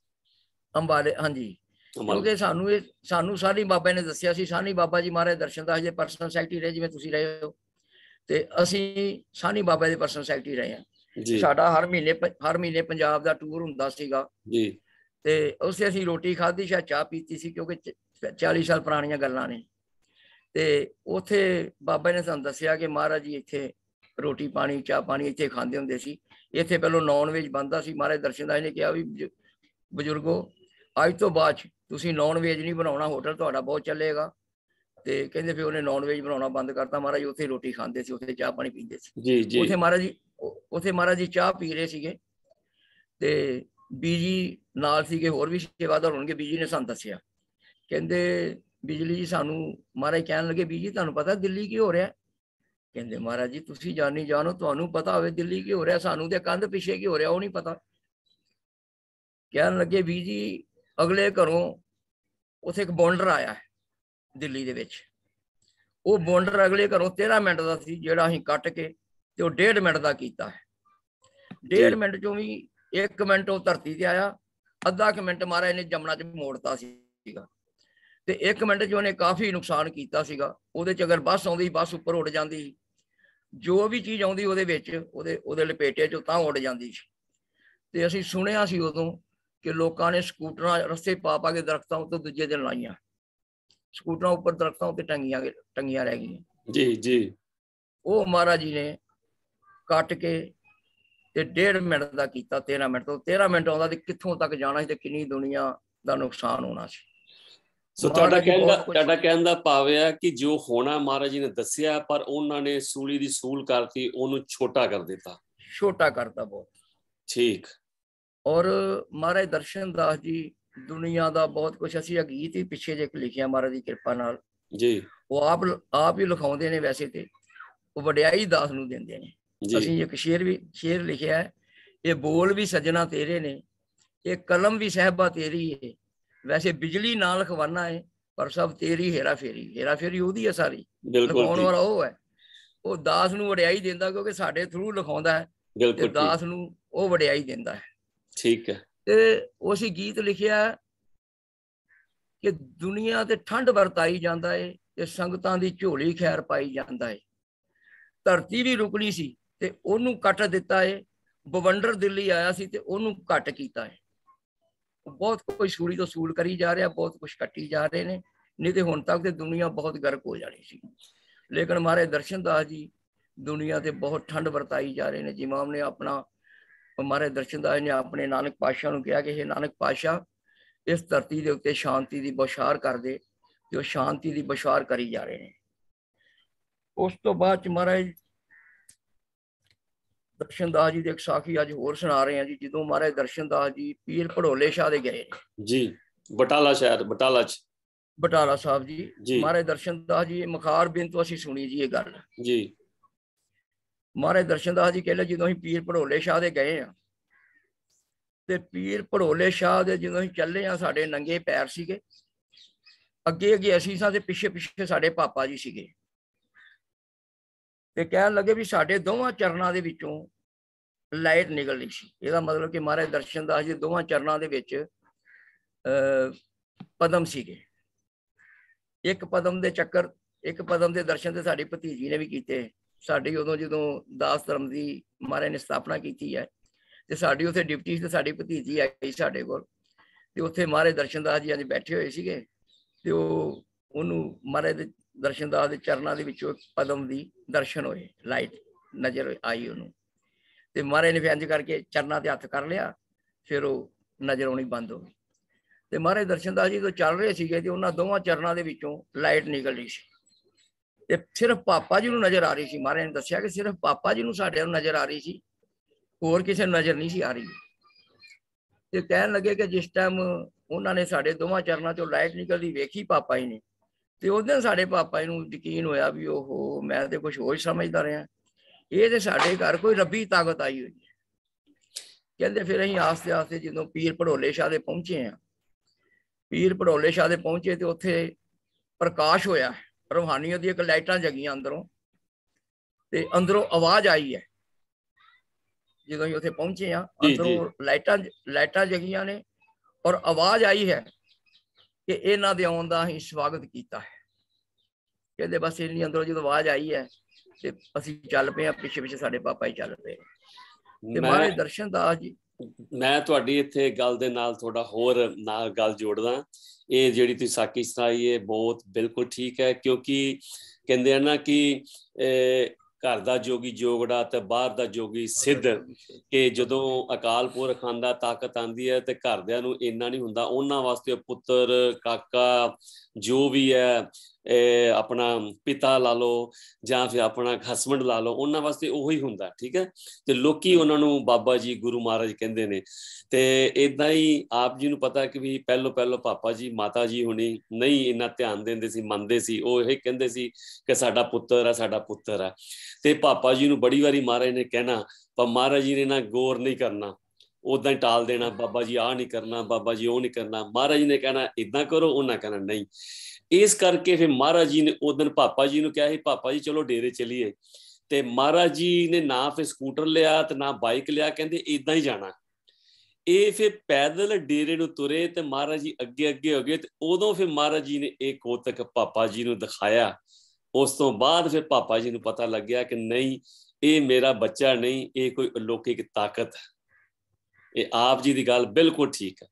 ਅੰਬਾਲੇ ਹਾਂਜੀ ਕਿਉਂਕਿ ਸਾਨੂੰ ਇਹ ਸਾਨੂੰ ਸਾਰੀ ਬਾਬਾ ਨੇ ਦੱਸਿਆ ਸੀ ਸਾਨੀ ਬਾਬਾ ਜੀ ਮਹਾਰਾਜ ਦਰਸ਼ਨ ਦਾ ਹਜੇ ਪਰਸਨਲ ਸੈਕਟਰੀ ਰਹੇ ਜਿਵੇਂ ਤੁਸੀਂ ਰਹੇ ਹੋ ਤੇ ਅਸੀਂ ਸਾਨੀ ਬਾਬਾ ਦੇ ਪਰਸਨਲ ਸੈਕਟਰੀ ਰਹੇ ਹਾਂ ਸਾਡਾ ਹਰ ਮਹੀਨੇ ਹਰ ਮਹੀਨੇ ਪੰਜਾਬ ਦਾ ਟੂਰ ਹੁੰਦਾ ਸੀਗਾ ਜੀ ਤੇ ਉਸੇ ਅਸੀਂ ਰੋਟੀ ਖਾਧੀ ਸ਼ਾ ਚਾਹ ਪੀਤੀ ਸੀ ਕਿਉਂਕਿ 40 ਸਾਲ ਪੁਰਾਣੀਆਂ ਗੱਲਾਂ ਨੇ ਤੇ ਉਥੇ ਬਾਬਾ ਨੇ ਸਾਨੂੰ ਦੱਸਿਆ ਕਿ ਮਹਾਰਾਜ ਜੀ ਇੱਥੇ ਰੋਟੀ ਪਾਣੀ ਚਾਹ ਪਾਣੀ ਇੱਥੇ ਖਾਂਦੇ ਹੁੰਦੇ ਸੀ ਇੱਥੇ ਪਹਿਲਾਂ ਨੌਨ ਵੇਜ ਬੰਦਾ ਸੀ ਮਹਾਰਾਜ ਦਰਸ਼ਨ ਦਾਸ ਨੇ ਕਿਹਾ ਵੀ ਬਜ਼ੁਰਗੋ ਅੱਜ ਤੋਂ ਬਾਅਦ ਤੁਸੀਂ ਨੌਨ ਵੇਜ ਨਹੀਂ ਬਣਾਉਣਾ ਹੋਟਲ ਤੁਹਾਡਾ ਬਹੁਤ ਚੱਲੇਗਾ ਤੇ ਕਹਿੰਦੇ ਫਿਰ ਉਹਨੇ ਨੌਨ ਵੇਜ ਬਣਾਉਣਾ ਬੰਦ ਕਰਤਾ ਮਹਾਰਾਜ ਉੱਥੇ ਰੋਟੀ ਖਾਂਦੇ ਸੀ ਉੱਥੇ ਚਾਹ ਪਾਣੀ ਪੀਂਦੇ ਸੀ ਜੀ ਜੀ ਉੱਥੇ ਮਹਾਰਾਜ ਜੀ ਉੱਥੇ ਮਹਾਰਾਜ ਜੀ ਚਾਹ ਪੀ ਰਹੇ ਸੀਗੇ ਤੇ ਬੀਜੀ ਨਾਲ ਸੀਗੇ ਹੋਰ ਵੀ ਸੇਵਾਦਾਰ ਹੋਣਗੇ ਬੀਜੀ ਨੇ ਸਾਨੂੰ ਦੱਸਿਆ ਕਹਿੰਦੇ ਬਿਜਲੀ ਜੀ ਸਾਨੂੰ ਮਹਾਰਾਜ ਕਹਿਣ ਲੱਗੇ ਬੀਜੀ ਤੁਹਾਨੂੰ ਪਤਾ ਦਿੱਲੀ ਕੀ ਹੋ ਰਿਹਾ ਕਹਿੰਦੇ ਮਹਾਰਾਜ ਜੀ ਤੁਸੀਂ ਜਾਣੀ ਜਾਣੋ ਤੁਹਾਨੂੰ ਪਤਾ ਹੋਵੇ ਦਿੱਲੀ ਕੀ ਹੋ ਰਿਹਾ ਸਾਨੂੰ ਤੇ ਕੰਧ ਪਿੱਛੇ ਕੀ ਹੋ ਰਿਹਾ ਉਹ ਨਹੀਂ ਪਤਾ ਕਹਿਣ ਲੱਗੇ ਬੀਜੀ ਅਗਲੇ ਘਰੋਂ ਉਥੇ ਇੱਕ ਬੌਂਡਰ ਆਇਆ ਹੈ ਦਿੱਲੀ ਦੇ ਵਿੱਚ ਉਹ ਬੌਂਡਰ ਅਗਲੇ ਘਰੋਂ 13 ਮਿੰਟ ਦਾ ਸੀ ਜਿਹੜਾ ਅਸੀਂ ਕੱਟ ਕੇ ਤੇ ਉਹ 1.5 ਮਿੰਟ ਦਾ ਕੀਤਾ ਹੈ 1.5 ਮਿੰਟ ਚੋਂ ਵੀ 1 ਮਿੰਟ ਉਹ ਧਰਤੀ ਤੇ ਆਇਆ ਅੱਧਾ ਕਿ ਮਿੰਟ ਮਾਰਾ ਇਹਨੇ ਜਮਨਾ ਚ ਮੋੜਤਾ ਸੀਗਾ ਤੇ 1 ਮਿੰਟ ਚ ਉਹਨੇ ਕਾਫੀ ਨੁਕਸਾਨ ਕੀਤਾ ਸੀਗਾ ਉਹਦੇ ਚ ਅਗਰ ਬੱਸ ਆਉਂਦੀ ਬੱਸ ਉੱਪਰ ਉੱਡ ਜਾਂਦੀ ਜੋ ਵੀ ਚੀਜ਼ ਆਉਂਦੀ ਉਹਦੇ ਵਿੱਚ ਉਹਦੇ ਉਹਦੇ ਲਪੇਟੇ ਚ ਤਾਂ ਉੱਡ ਜਾਂਦੀ ਸੀ ਤੇ ਅਸੀਂ ਸੁਣਿਆ ਸੀ ਉਦੋਂ ਕਿ ਲੋਕਾਂ ਨੇ ਸਕੂਟਰਾਂ ਰਸਤੇ ਪਾ ਪਾ ਕੇ ਦਰਖਤਾਂ ਉੱਤੇ ਦੂਜੇ ਦਿਨ ਲਾਈਆਂ ਸਕੂਟਰਾਂ ਉੱਪਰ ਦਰਖਤਾਂ ਉੱਤੇ ਟੰਗੀਆਂ ਟੰਗੀਆਂ ਰਹਿ ਗਈਆਂ ਜੀ ਜੀ ਉਹ ਮਹਾਰਾਜ ਜੀ ਨੇ ਕੱਟ ਕੇ ਤੇ 1.5 ਮਿੰਟ ਦਾ ਕੀਤਾ 13 ਮਿੰਟ ਤੋਂ 13 ਮਿੰਟ ਆਉਂਦਾ ਤੇ ਕਿੱਥੋਂ ਤੱਕ ਜਾਣਾ ਸੀ ਤੇ ਕਿੰਨੀ ਦੁਨੀਆ ਦਾ ਨੁਕਸਾਨ ਹੋਣਾ ਸੀ ਸੋ ਤੁਹਾਡਾ ਕਹਿਣ ਦਾ ਤੁਹਾਡਾ ਕਹਿਣ ਦਾ ਪਾਵਿਆ ਕਿ ਜੋ ਹੋਣਾ ਮਹਾਰਾਜ ਜੀ ਨੇ ਦੱਸਿਆ ਪਰ ਉਹਨਾਂ ਨੇ ਸੂਲੀ ਦੀ ਸੂਲ ਕਰਤੀ ਉਹਨੂੰ ਛੋਟਾ ਕਰ ਦਿੱਤਾ ਛੋਟਾ ਕਰਤਾ ਬਹੁਤ ਠੀਕ ਔਰ ਮਹਾਰਾਜ ਦਰਸ਼ਨ ਦਾਸ ਜੀ ਦੁਨੀਆ ਦਾ ਬਹੁਤ ਕੁਝ ਅਸੀਂ ਅਗੀਤ ਹੀ ਪਿੱਛੇ ਜੇ ਲਿਖਿਆ ਮਹਾਰਾਜ ਦੀ ਕਿਰਪਾ ਨਾਲ ਜੀ ਉਹ ਆਪ ਆਪ ਹੀ ਲਿਖਾਉਂਦੇ ਨੇ ਵੈਸੇ ਤੇ ਉਹ ਵਡਿਆਈ ਦਾਸ ਨੂੰ ਦਿੰਦੇ ਨੇ ਅਸੀਂ ਇੱਕ ਸ਼ੇਰ ਵੀ ਸ਼ੇਰ ਲਿਖਿਆ ਹੈ ਇਹ ਬੋਲ ਵੀ ਸਜਣਾ ਤੇਰੇ ਨੇ ਇਹ ਕਲਮ ਵੀ ਸਹਿਬਾ ਤੇਰੀ ਹੈ ਵੈਸੇ ਬਿਜਲੀ ਨਾਲ ਲਿਖਵਾਨਾ ਹੈ ਪਰ ਸਭ ਤੇਰੀ ਹੇਰਾ ਫੇਰੀ ਹੇਰਾ ਫੇਰੀ ਉਹਦੀ ਹੈ ਸਾਰੀ ਲਿਖਾਉਣ ਵਾਲਾ ਉਹ ਹੈ ਉਹ ਦਾਸ ਨੂੰ ਵਡਿਆਈ ਦਿੰਦਾ ਕਿਉਂਕਿ ਸਾਡੇ ਥਰੂ ਲਿਖਾਉਂਦਾ ਹੈ ਦਾਸ ਨੂੰ ਉਹ ਵਡਿਆਈ ਦਿੰਦਾ ਹੈ ਠੀਕ ਹੈ ਤੇ ਉਹ ਅਸੀਂ ਗੀਤ ਲਿਖਿਆ ਕਿ ਦੁਨੀਆ ਤੇ ਠੰਡ ਵਰਤਾਈ ਜਾਂਦਾ ਏ ਤੇ ਸੰਗਤਾਂ ਦੀ ਝੋਲੀ ਖੈਰ ਪਾਈ ਜਾਂਦਾ ਏ ਧਰਤੀ ਵੀ ਰੁਕਣੀ ਸੀ ਤੇ ਉਹਨੂੰ ਕੱਟ ਦਿੱਤਾ ਏ ਬਵੰਡਰ ਦਿੱਲੀ ਆਇਆ ਸੀ ਤੇ ਉਹਨੂੰ ਕੱਟ ਕੀਤਾ ਏ ਬਹੁਤ ਕੋਈ ਸੂਲੀ ਤੋਂ ਸੂਲ ਕਰੀ ਜਾ ਰਿਹਾ ਬਹੁਤ ਕੁਝ ਕੱਟੀ ਜਾ ਰਹੇ ਨੇ ਨਹੀਂ ਤੇ ਹੁਣ ਤੱਕ ਤੇ ਦੁਨੀਆ ਬਹੁਤ ਗਰਕ ਹੋ ਜਾਣੀ ਸੀ ਲੇਕਿਨ ਮਾਰੇ ਦਰਸ਼ਨ ਦਾਸ ਜੀ ਦੁਨੀਆ ਤੇ ਬਹੁਤ ਠੰਡ ਵਰਤਾਈ ਜਾ ਰਹੇ ਨੇ ਜਿਵੇਂ ਨੇ ਆਪਣਾ ਮਹਾਰਾਜ ਦਰਸ਼ਨਦਾਸ ਨੇ ਆਪਣੇ ਨਾਨਕ ਪਾਸ਼ਾ ਨੂੰ ਕਿਹਾ ਕਿ ਇਹ ਨਾਨਕ ਪਾਸ਼ਾ ਇਸ ਧਰਤੀ ਦੇ ਉੱਤੇ ਸ਼ਾਂਤੀ ਦੀ ਬੁਸ਼ਾਰ ਕਰ ਦੇ ਤੇ ਉਹ ਸ਼ਾਂਤੀ ਦੀ ਬੁਸ਼ਾਰ ਕਰੀ ਜਾ ਰਹੇ ਨੇ ਉਸ ਤੋਂ ਬਾਅਦ ਚ ਮਹਾਰਾਜ ਦਰਸ਼ਨਦਾਸ ਜੀ ਦੇ ਇੱਕ ਸਾਖੀ ਅੱਜ ਹੋਰ ਸੁਣਾ ਰਹੇ ਆ ਜੀ ਜਦੋਂ ਮਹਾਰਾਜ ਦਰਸ਼ਨਦਾਸ ਜੀ ਪੀਰ ਭੜੋਲੇ ਸ਼ਾਹ ਦੇ ਗਏ ਜੀ ਬਟਾਲਾ ਸ਼ਹਿਰ ਬਟਾਲਾ ਚ ਬਟਾਲਾ ਸਾਹਿਬ ਜੀ ਮਹਾਰਾਜ ਦਰਸ਼ਨਦਾਸ ਜੀ ਮਖਾਰ ਬਿੰਤੋਂ ਅਸੀਂ ਸੁਣੀ ਜੀ ਇਹ ਗੱਲ ਜੀ ਮਹਾਰਾਜ ਦਰਸ਼ਨਦਾਸ ਜੀ ਕਹਿੰਦੇ ਜਦੋਂ ਅਸੀਂ ਪੀਰ ਭੜੋਲੇ ਸ਼ਾਹ ਦੇ ਗਏ ਆ ਤੇ ਪੀਰ ਭੜੋਲੇ ਸ਼ਾਹ ਦੇ ਜਦੋਂ ਅਸੀਂ ਚੱਲੇ ਆ ਸਾਡੇ ਨੰਗੇ ਪੈਰ ਸੀਗੇ ਅੱਗੇ ਅੱਗੇ ਅਸੀਂ ਸਾਂ ਤੇ ਪਿੱਛੇ ਪਿੱਛੇ ਸਾਡੇ ਪਾਪਾ ਜੀ ਸੀਗੇ ਤੇ ਕਹਿਣ ਲੱਗੇ ਵੀ ਸਾਡੇ ਦੋਵਾਂ ਚਰਨਾਂ ਦੇ ਵਿੱਚੋਂ ਲਾਈਟ ਨਿਕਲਣੀ ਸੀ ਇਹਦਾ ਮਤਲਬ ਕਿ ਮਹਾਰਾਜ ਦਰਸ਼ਨਦਾਸ ਜੀ ਦੋਵਾਂ ਚਰਨਾਂ ਦੇ ਵਿੱਚ ਅ ਪਦਮ ਸੀਗੇ ਇੱਕ ਪਦਮ ਦੇ ਚੱਕਰ ਇੱਕ ਪਦਮ ਦੇ ਦਰਸ਼ਨ ਤੇ ਸਾਡੀ ਭਤੀਜੀ ਨੇ ਵੀ ਕੀਤੇ ਸਾਡੀ ਉਦੋਂ ਜਦੋਂ ਦਾਸ ਧਰਮ ਦੀ ਮਹਾਰਾਜ ਨੇ ਸਥਾਪਨਾ ਕੀਤੀ ਹੈ ਤੇ ਸਾਡੀ ਉਥੇ ਡਿਪਟੀ ਤੇ ਸਾਡੀ ਭਤੀਜੀ ਆਈ ਸਾਡੇ ਕੋਲ ਤੇ ਉੱਥੇ ਮਹਾਰਾਜ ਦਰਸ਼ਨਦਾਸ ਜੀ ਅੱਜ ਬੈਠੇ ਹੋਏ ਸੀਗੇ ਤੇ ਉਹ ਉਹਨੂੰ ਮਹਾਰਾਜ ਦੇ ਦਰਸ਼ਨਦਾਸ ਦੇ ਚਰਨਾਂ ਦੇ ਵਿੱਚੋਂ ਪਦਮ ਦੀ ਦਰਸ਼ਨ ਹੋਏ ਲਾਈਟ ਨਜ਼ਰ ਆਈ ਉਹਨੂੰ ਤੇ ਮਹਾਰਾਜ ਨੇ ਫਿਰ ਕਰਕੇ ਚਰਨਾਂ ਤੇ ਹੱਥ ਕਰ ਲਿਆ ਫਿਰ ਉਹ ਨਜ਼ਰ ਆਉਣੀ ਬੰਦ ਹੋ ਗਈ ਤੇ ਮਹਾਰਾਜ ਦਰਸ਼ਨਦਾਸ ਜੀ ਤੋਂ ਚੱਲ ਰਹੇ ਸੀਗੇ ਤੇ ਉਹਨਾਂ ਦੋਵਾਂ ਚਰਨਾਂ ਦੇ ਵਿੱਚੋਂ ਲਾਈਟ ਨਿਕਲ ਰਹੀ ਸੀ ਇਹ ਸਿਰਫ ਪਾਪਾ ਜੀ ਨੂੰ ਨਜ਼ਰ ਆ ਰਹੀ ਸੀ ਮਹਾਰਾਜ ਨੇ ਦੱਸਿਆ ਕਿ ਸਿਰਫ ਪਾਪਾ ਜੀ ਨੂੰ ਸਾਡੇ ਨੂੰ ਨਜ਼ਰ ਆ ਰਹੀ ਸੀ ਹੋਰ ਕਿਸੇ ਨੂੰ ਨਜ਼ਰ ਨਹੀਂ ਸੀ ਆ ਰਹੀ ਤੇ ਕਹਿਣ ਲੱਗੇ ਕਿ ਜਿਸ ਟਾਈਮ ਉਹਨਾਂ ਨੇ ਸਾਡੇ ਦੋਵਾਂ ਚਰਨਾਂ ਤੋਂ ਲਾਈਟ ਨਿਕਲਦੀ ਵੇਖੀ ਪਾਪਾ ਹੀ ਨੇ ਤੇ ਉਹਦੇ ਸਾਡੇ ਪਾਪਾ ਜੀ ਨੂੰ ਯਕੀਨ ਹੋਇਆ ਵੀ ਓਹੋ ਮੈਂ ਤੇ ਕੁਝ ਹੋਰ ਸਮਝਦਾ ਰਿਹਾ ਇਹ ਤੇ ਸਾਡੇ ਘਰ ਕੋਈ ਰੱਬੀ ਤਾਕਤ ਆਈ ਹੋਈ ਹੈ ਕਹਿੰਦੇ ਫਿਰ ਅਸੀਂ ਆਸਤੇ ਆਸਤੇ ਜਦੋਂ ਪੀਰ ਪੜੋਲੇ ਸ਼ਾਹ ਦੇ ਪਹੁੰਚੇ ਆ ਪੀਰ ਪੜੋਲੇ ਸ਼ਾਹ ਦੇ ਪਹੁੰਚੇ ਤੇ ਉੱਥੇ ਪ੍ਰਕਾਸ਼ ਹੋਇਆ ਰੂਹਾਨੀਅਤ ਦੀ ਇੱਕ ਲਾਈਟਾਂ ਜਗੀਆਂ ਅੰਦਰੋਂ ਤੇ ਅੰਦਰੋਂ ਆਵਾਜ਼ ਆਈ ਹੈ ਜਦੋਂ ਅਸੀਂ ਉੱਥੇ ਪਹੁੰਚੇ ਆ ਅੰਦਰੋਂ ਲਾਈਟਾਂ ਲਾਈਟਾਂ ਜਗੀਆਂ ਨੇ ਔਰ ਆਵਾਜ਼ ਆਈ ਹੈ ਕਿ ਇਹਨਾਂ ਦੇ ਆਉਣ ਦਾ ਅਸੀਂ ਸਵਾਗਤ ਕੀਤਾ ਹੈ ਕਹਿੰਦੇ ਬਸ ਇੰਨੀ ਅੰਦਰੋਂ ਜਦੋਂ ਆਵਾਜ਼ ਆਈ ਹੈ ਤੇ ਅਸੀਂ ਚੱਲ ਪਏ ਆ ਪਿੱਛੇ ਪਿੱਛੇ ਸਾਡੇ ਪਾਪਾ ਹੀ ਚੱਲ ਪਏ ਤੇ ਮਹਾਰਾਜ ਦਰਸ਼ਨ ਦਾਸ ਜੀ ਮੈਂ ਤੁਹਾਡੀ ਇੱਥੇ ਗੱਲ ਦੇ ਨਾਲ ਥੋੜਾ ਹੋਰ ਨਾਲ ਗੱਲ ਜੋੜਦਾ ਇਹ ਜਿਹੜੀ ਤੁਸੀਂ ਸਾਕੀ ਸੁਣਾਈ ਇਹ ਬਹੁਤ ਬਿਲਕੁਲ ਠੀਕ ਹੈ ਕਿਉਂਕਿ ਕਹਿੰਦੇ ਆ ਨਾ ਕਿ ਘਰ ਦਾ ਜੋਗੀ ਜੋਗੜਾ ਤੇ ਬਾਹਰ ਦਾ ਜੋਗੀ ਸਿੱਧ ਕਿ ਜਦੋਂ ਅਕਾਲ ਪੁਰਖ ਆਂਦਾ ਤਾਕਤ ਆਂਦੀ ਹੈ ਤੇ ਘਰਦਿਆਂ ਨੂੰ ਇੰਨਾ ਨਹੀਂ ਹੁੰਦਾ ਉਹਨਾਂ ਵਾਸਤੇ ਪੁੱਤਰ ਕਾਕਾ ਜੋ ਵੀ ਹੈ ਆਪਣਾ ਪਿਤਾ ਲਾ ਲਓ ਜਾਂ ਫਿਰ ਆਪਣਾ ਹਸਬੰਡ ਲਾ ਲਓ ਉਹਨਾਂ ਵਾਸਤੇ ਉਹੋ ਹੀ ਹੁੰਦਾ ਠੀਕ ਹੈ ਤੇ ਲੋਕੀ ਉਹਨਾਂ ਨੂੰ ਬਾਬਾ ਜੀ ਗੁਰੂ ਮਹਾਰਾਜ ਕਹਿੰਦੇ ਨੇ ਤੇ ਇਦਾਂ ਹੀ ਆਪ ਜੀ ਨੂੰ ਪਤਾ ਕਿ ਵੀ ਪਹਿਲੋ ਪਹਿਲੋ ਪਾਪਾ ਜੀ ਮਾਤਾ ਜੀ ਹੁਣੀ ਨਹੀਂ ਇੰਨਾ ਧਿਆਨ ਦਿੰਦੇ ਸੀ ਮੰਨਦੇ ਸੀ ਉਹ ਇਹ ਕਹਿੰਦੇ ਸੀ ਕਿ ਸਾਡਾ ਪੁੱਤਰ ਆ ਸਾਡਾ ਪੁੱਤਰ ਆ ਤੇ ਪਾਪਾ ਜੀ ਨੂੰ ਬੜੀ ਵਾਰੀ ਮਹਾਰਾਜ ਨੇ ਕਹਿਣਾ ਪਰ ਮਹਾਰਾਜ ਜੀ ਨੇ ਨਾ ਗੌਰ ਨਹੀਂ ਕਰਨਾ ਉਦਾਂ ਹੀ ਟਾਲ ਦੇਣਾ ਬਾਬਾ ਜੀ ਆਹ ਨਹੀਂ ਕਰਨਾ ਬਾਬਾ ਜੀ ਉਹ ਨਹੀਂ ਕਰਨਾ ਮਹਾਰਾਜ ਨੇ ਕਹਿਣਾ ਇਦਾਂ ਕਰੋ ਉਹਨਾਂ ਕਹਿਣਾ ਨਹੀਂ ਇਸ ਕਰਕੇ ਫਿਰ ਮਹਾਰਾਜ ਜੀ ਨੇ ਉਹ ਦਿਨ ਪਾਪਾ ਜੀ ਨੂੰ ਕਿਹਾ ਸੀ ਪਾਪਾ ਜੀ ਚਲੋ ਡੇਰੇ ਚਲੀਏ ਤੇ ਮਹਾਰਾਜ ਜੀ ਨੇ ਨਾ ਫਿਰ ਸਕੂਟਰ ਲਿਆ ਤੇ ਨਾ ਬਾਈਕ ਲਿਆ ਕਹਿੰਦੇ ਇਦਾਂ ਹੀ ਜਾਣਾ ਇਹ ਫਿਰ ਪੈਦਲ ਡੇਰੇ ਨੂੰ ਤੁਰੇ ਤੇ ਮਹਾਰਾਜ ਜੀ ਅੱਗੇ ਅੱਗੇ ਹੋ ਗਏ ਤੇ ਉਦੋਂ ਫਿਰ ਮਹਾਰਾਜ ਜੀ ਨੇ ਇਹ ਕੋਤਕ ਪਾਪਾ ਜੀ ਨੂੰ ਦਿਖਾਇਆ ਉਸ ਤੋਂ ਬਾਅਦ ਫਿਰ ਪਾਪਾ ਜੀ ਨੂੰ ਪਤਾ ਲੱਗਿਆ ਕਿ ਨਹੀਂ ਇਹ ਮੇਰਾ ਬੱਚਾ ਨਹੀਂ ਇਹ ਕੋਈ ਅਲੌਕਿਕ ਤਾਕਤ ਹੈ ਇਹ ਆਪ ਜੀ ਦੀ ਗੱਲ ਬਿਲਕੁਲ ਠੀਕ ਹੈ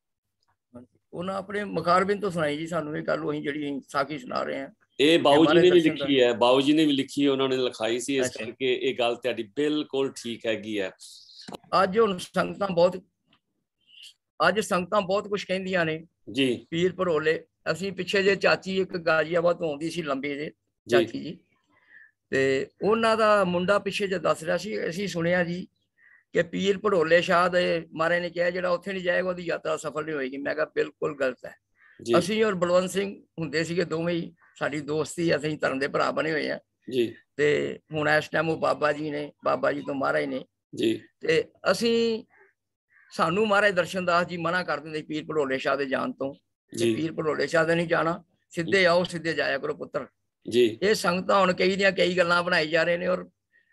ਉਹਨਾਂ ਆਪਣੇ ਮੁਖਾਰਬਿੰਦ ਤੋਂ ਸੁਣਾਈ ਜੀ ਸਾਨੂੰ ਇਹ ਗੱਲ ਉਹੀ ਜਿਹੜੀ ਸਾਖੀ ਸੁਣਾ ਰਹੇ ਆ ਇਹ ਬਾਉ ਜੀ ਨੇ ਵੀ ਲਿਖੀ ਹੈ ਬਾਉ ਜੀ ਨੇ ਵੀ ਲਿਖੀ ਹੈ ਉਹਨਾਂ ਨੇ ਲਿਖਾਈ ਸੀ ਇਸ ਕਰਕੇ ਇਹ ਗੱਲ ਤੁਹਾਡੀ ਬਿਲਕੁਲ ਠੀਕ ਹੈਗੀ ਹੈ ਅੱਜ ਹੁਣ ਸੰਗਤਾਂ ਬਹੁਤ ਅੱਜ ਸੰਗਤਾਂ ਬਹੁਤ ਕੁਝ ਕਹਿੰਦੀਆਂ ਨੇ ਜੀ ਪੀਰ ਭਰੋਲੇ ਅਸੀਂ ਪਿੱਛੇ ਜੇ ਚਾਚੀ ਇੱਕ ਗਾਜੀਆਬਾਦ ਤੋਂ ਆਉਂਦੀ ਸੀ ਲੰਬੇ ਜੇ ਚਾਚੀ ਜੀ ਤੇ ਉਹਨਾਂ ਦਾ ਮੁੰਡਾ ਪਿੱਛੇ ਜੇ ਦੱਸ ਰਿਹਾ ਸੀ ਅਸੀਂ ਸੁਣਿਆ ਜੀ ਕਿ ਪੀਰ ਭੜੋਲੇ ਸ਼ਾਹ ਦੇ ਮਾਰੇ ਨੇ ਕਿਹਾ ਜਿਹੜਾ ਉੱਥੇ ਨਹੀਂ ਜਾਏਗਾ ਉਹਦੀ ਯਾਤਰਾ ਸਫਲ ਨਹੀਂ ਹੋਏਗੀ ਮੈਂ ਕਿਹਾ ਬਿਲਕੁਲ ਗਲਤ ਹੈ ਅਸੀਂ ਔਰ ਬਲਵੰਤ ਸਿੰਘ ਹੁੰਦੇ ਸੀਗੇ ਦੋਵੇਂ ਹੀ ਸਾਡੀ ਦੋਸਤੀ ਅਸੀਂ ਧਰਮ ਦੇ ਭਰਾ ਬਣੇ ਹੋਏ ਆ ਜੀ ਤੇ ਹੁਣ ਇਸ ਟਾਈਮ ਉਹ ਬਾਬਾ ਜੀ ਨੇ ਬਾਬਾ ਜੀ ਤੋਂ ਮਹਾਰਾਜ ਨੇ ਜੀ ਤੇ ਅਸੀਂ ਸਾਨੂੰ ਮਹਾਰਾਜ ਦਰਸ਼ਨਦਾਸ ਜੀ ਮਨਾ ਕਰ ਦਿੰਦੇ ਪੀਰ ਭੜੋਲੇ ਸ਼ਾਹ ਦੇ ਜਾਣ ਤੋਂ ਜੀ ਪੀਰ ਭੜੋਲੇ ਸ਼ਾਹ ਦੇ ਨਹੀਂ ਜਾਣਾ ਸਿੱਧੇ ਆਓ ਸਿੱਧੇ ਜਾਇਆ ਕਰੋ ਪੁੱਤਰ ਜੀ ਇਹ ਸੰਗਤਾਂ ਹੁਣ ਕਈ ਦੀਆਂ ਕਈ ਗੱਲਾਂ ਬਣਾਈ ਜਾ ਰਹੇ ਨੇ ਔਰ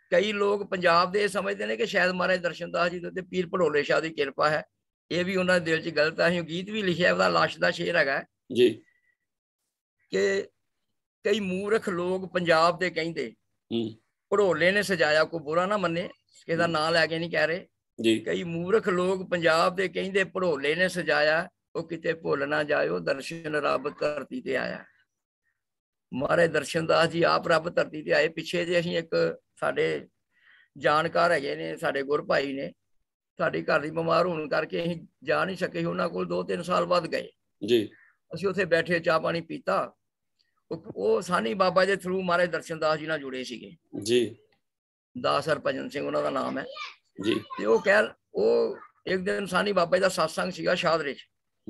ਕਈ ਲੋਕ ਪੰਜਾਬ ਦੇ ਸਮਝਦੇ ਨੇ ਕਿ ਸ਼ਾਇਦ ਮਹਾਰਾਜ ਦਰਸ਼ਨਦਾਸ ਜੀ ਤੇ ਪੀਰ ਭੜੋਲੇ ਸ਼ਾਹ ਦੀ ਕਿਰਪਾ ਹੈ ਇਹ ਵੀ ਉਹਨਾਂ ਦੇ ਦਿਲ 'ਚ ਗਲਤ ਹੀ ਗੀਤ ਵੀ ਲਿਖਿਆ ਉਹਦਾ ਲਾਸ਼ ਦਾ ਸ਼ੇਰ ਹੈਗਾ ਜੀ ਕਿ ਕਈ ਮੂਰਖ ਲੋਕ ਪੰਜਾਬ ਦੇ ਕਹਿੰਦੇ ਹੂੰ ਭੜੋਲੇ ਨੇ ਸਜਾਇਆ ਕੋ ਬੁਰਾ ਨਾ ਮੰਨੇ ਕਿਹਦਾ ਨਾਂ ਲੈ ਕੇ ਨਹੀਂ ਕਹਿ ਰਹੇ ਜੀ ਕਈ ਮੂਰਖ ਲੋਕ ਪੰਜਾਬ ਦੇ ਕਹਿੰਦੇ ਭੜੋਲੇ ਨੇ ਸਜਾਇਆ ਉਹ ਕਿਤੇ ਭੁੱਲ ਨਾ ਜਾਇਓ ਦਰਸ਼ਨ ਰੱਬ ਧਰਤੀ ਤੇ ਆਇਆ ਮਹਾਰਾਜ ਦਰਸ਼ਨਦਾਸ ਜੀ ਆਪ ਰੱਬ ਧਰਤੀ ਤੇ ਆਏ ਪਿੱਛੇ ਜੇ ਅਸੀਂ ਇੱਕ ਸਾਡੇ ਜਾਣਕਾਰ ਹੈਗੇ ਨੇ ਸਾਡੇ ਗੁਰ ਭਾਈ ਨੇ ਸਾਡੀ ਘਰ ਦੀ ਬਿਮਾਰ ਹੋਣ ਕਰਕੇ ਅਸੀਂ ਜਾ ਨਹੀਂ ਸਕੇ ਉਹਨਾਂ ਕੋਲ 2-3 ਸਾਲ ਬਾਅਦ ਗਏ ਜੀ ਅਸੀਂ ਉੱਥੇ ਬੈਠੇ ਚਾਹ ਪਾਣੀ ਪੀਤਾ ਉਹ ਸਾਨੀ ਬਾਬਾ ਦੇ ਥਰੂ ਮਹਾਰਾਜ ਦਰਸ਼ਨਦਾਸ ਜੀ ਨਾਲ ਜੁੜੇ ਸੀਗੇ ਜੀ ਦਾਸ ਭਜਨ ਸਿੰਘ ਉਹਨਾਂ ਦਾ ਨਾਮ ਹੈ ਜੀ ਤੇ ਉਹ ਕਹਿ ਉਹ ਇੱਕ ਦਿਨ ਸਾਨੀ ਬਾਬਾ ਜੀ ਦਾ ਸਤਸੰਗ ਸੀਗਾ ਸ਼ਾਦਰੇ ਚ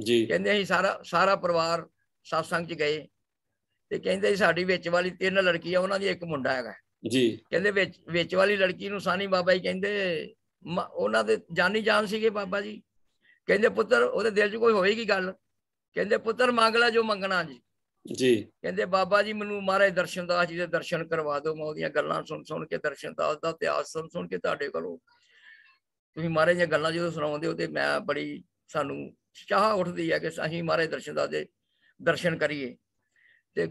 ਜੀ ਕਹਿੰਦੇ ਅਸੀਂ ਸਾਰਾ ਸਾਰਾ ਪਰਿਵਾਰ ਸਤਸੰਗ ਚ ਗਏ ਤੇ ਕਹਿੰਦੇ ਸਾਡੀ ਵਿੱਚ ਵਾਲੀ ਤਿੰਨ ਲੜਕੀਆਂ ਉਹਨਾਂ ਦੀ ਇੱਕ ਮੁੰਡਾ ਹੈਗਾ ਜੀ ਕਹਿੰਦੇ ਵਿੱਚ ਵਿੱਚ ਵਾਲੀ ਲੜਕੀ ਨੂੰ ਸਾਨੀ ਬਾਬਾ ਜੀ ਕਹਿੰਦੇ ਉਹਨਾਂ ਦੇ ਜਾਨੀ ਜਾਨ ਸੀਗੇ ਬਾਬਾ ਜੀ ਕਹਿੰਦੇ ਪੁੱਤਰ ਉਹਦੇ ਦਿਲ 'ਚ ਕੋਈ ਹੋਏਗੀ ਗੱਲ ਕਹਿੰਦੇ ਪੁੱਤਰ ਮੰਗ ਲੈ ਜੋ ਮੰਗਣਾ ਜੀ ਜੀ ਕਹਿੰਦੇ ਬਾਬਾ ਜੀ ਮੈਨੂੰ ਮਹਾਰਾਜ ਦਰਸ਼ਨ ਦਾਸ ਜੀ ਦੇ ਦਰਸ਼ਨ ਕਰਵਾ ਦਿਓ ਮੈਂ ਉਹਦੀਆਂ ਗੱਲਾਂ ਸੁਣ ਸੁਣ ਕੇ ਦਰਸ਼ਨ ਦਾਸ ਦਾ ਇਤਿਹਾਸ ਸੁਣ ਸੁਣ ਕੇ ਤੁਹਾਡੇ ਕੋਲੋਂ ਤੁਸੀਂ ਮਹਾਰਾਜ ਦੀਆਂ ਗੱਲਾਂ ਜਦੋਂ ਸੁਣਾਉਂਦੇ ਹੋ ਤੇ ਮੈਂ ਬੜੀ ਸਾਨੂੰ ਚਾਹ ਉੱਠਦੀ ਹੈ ਕਿ ਅਸੀਂ ਮਹਾਰਾਜ ਦਰਸ਼ਨ ਦਾ ਦੇ ਦਰਸ਼ਨ ਕਰੀਏ ਤੇ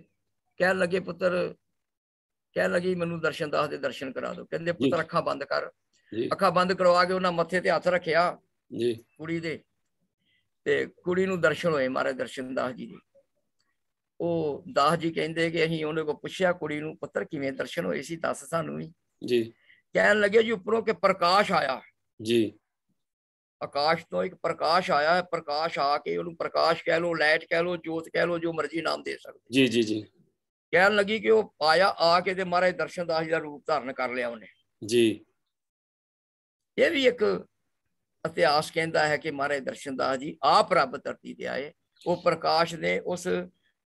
ਕਹਿਣ ਲੱਗੇ ਪੁੱਤਰ ਕਹਿਣ ਲੱਗੀ ਮੈਨੂੰ ਦਰਸ਼ਨ ਦਾਸ ਦੇ ਦਰਸ਼ਨ ਕਰਾ ਦਿਓ ਕਹਿੰਦੇ ਪੁੱਤਰ ਅੱਖਾਂ ਬੰਦ ਕਰ ਅੱਖਾਂ ਬੰਦ ਕਰਵਾ ਕੇ ਉਹਨਾਂ ਮੱਥੇ ਤੇ ਹੱਥ ਰੱਖਿਆ ਜੀ ਕੁੜੀ ਦੇ ਤੇ ਕੁੜੀ ਨੂੰ ਦਰਸ਼ਨ ਹੋਏ ਮਹਾਰਾਜ ਦਰਸ਼ਨ ਦਾਸ ਜੀ ਦੇ ਉਹ ਦਾਸ ਜੀ ਕਹਿੰਦੇ ਕਿ ਅਸੀਂ ਉਹਨੇ ਕੋ ਪੁੱਛਿਆ ਕੁੜੀ ਨੂੰ ਪੁੱਤਰ ਕਿਵੇਂ ਦਰਸ਼ਨ ਹੋਏ ਸੀ ਦੱਸ ਸਾਨੂੰ ਵੀ ਜੀ ਕਹਿਣ ਲੱਗੇ ਜੀ ਉੱਪਰੋਂ ਕਿ ਪ੍ਰਕਾਸ਼ ਆਇਆ ਜੀ ਆਕਾਸ਼ ਤੋਂ ਇੱਕ ਪ੍ਰਕਾਸ਼ ਆਇਆ ਹੈ ਪ੍ਰਕਾਸ਼ ਆ ਕੇ ਉਹਨੂੰ ਪ੍ਰਕਾਸ਼ ਕਹਿ ਲੋ ਲਾਈਟ ਕਹਿ ਲੋ ਜੋਤ ਕਹਿ ਲੋ ਜੋ ਮਰਜ਼ੀ ਨਾਮ ਦੇ ਸਕਦੇ ਜੀ ਜੀ ਜੀ ਕਹਿਣ ਲੱਗੀ ਕਿ ਉਹ ਆਇਆ ਆ ਕੇ ਤੇ ਮਹਾਰਾਜ ਦਰਸ਼ਨਦਾਸ ਜੀ ਦਾ ਰੂਪ ਧਾਰਨ ਕਰ ਲਿਆ ਉਹਨੇ ਜੀ ਇਹ ਵੀ ਇੱਕ ਇਤਿਹਾਸ ਕਹਿੰਦਾ ਹੈ ਕਿ ਮਹਾਰਾਜ ਦਰਸ਼ਨਦਾਸ ਜੀ ਆਪ ਰੱਬ ਧਰਤੀ ਤੇ ਆਏ ਉਹ ਪ੍ਰਕਾਸ਼ ਨੇ ਉਸ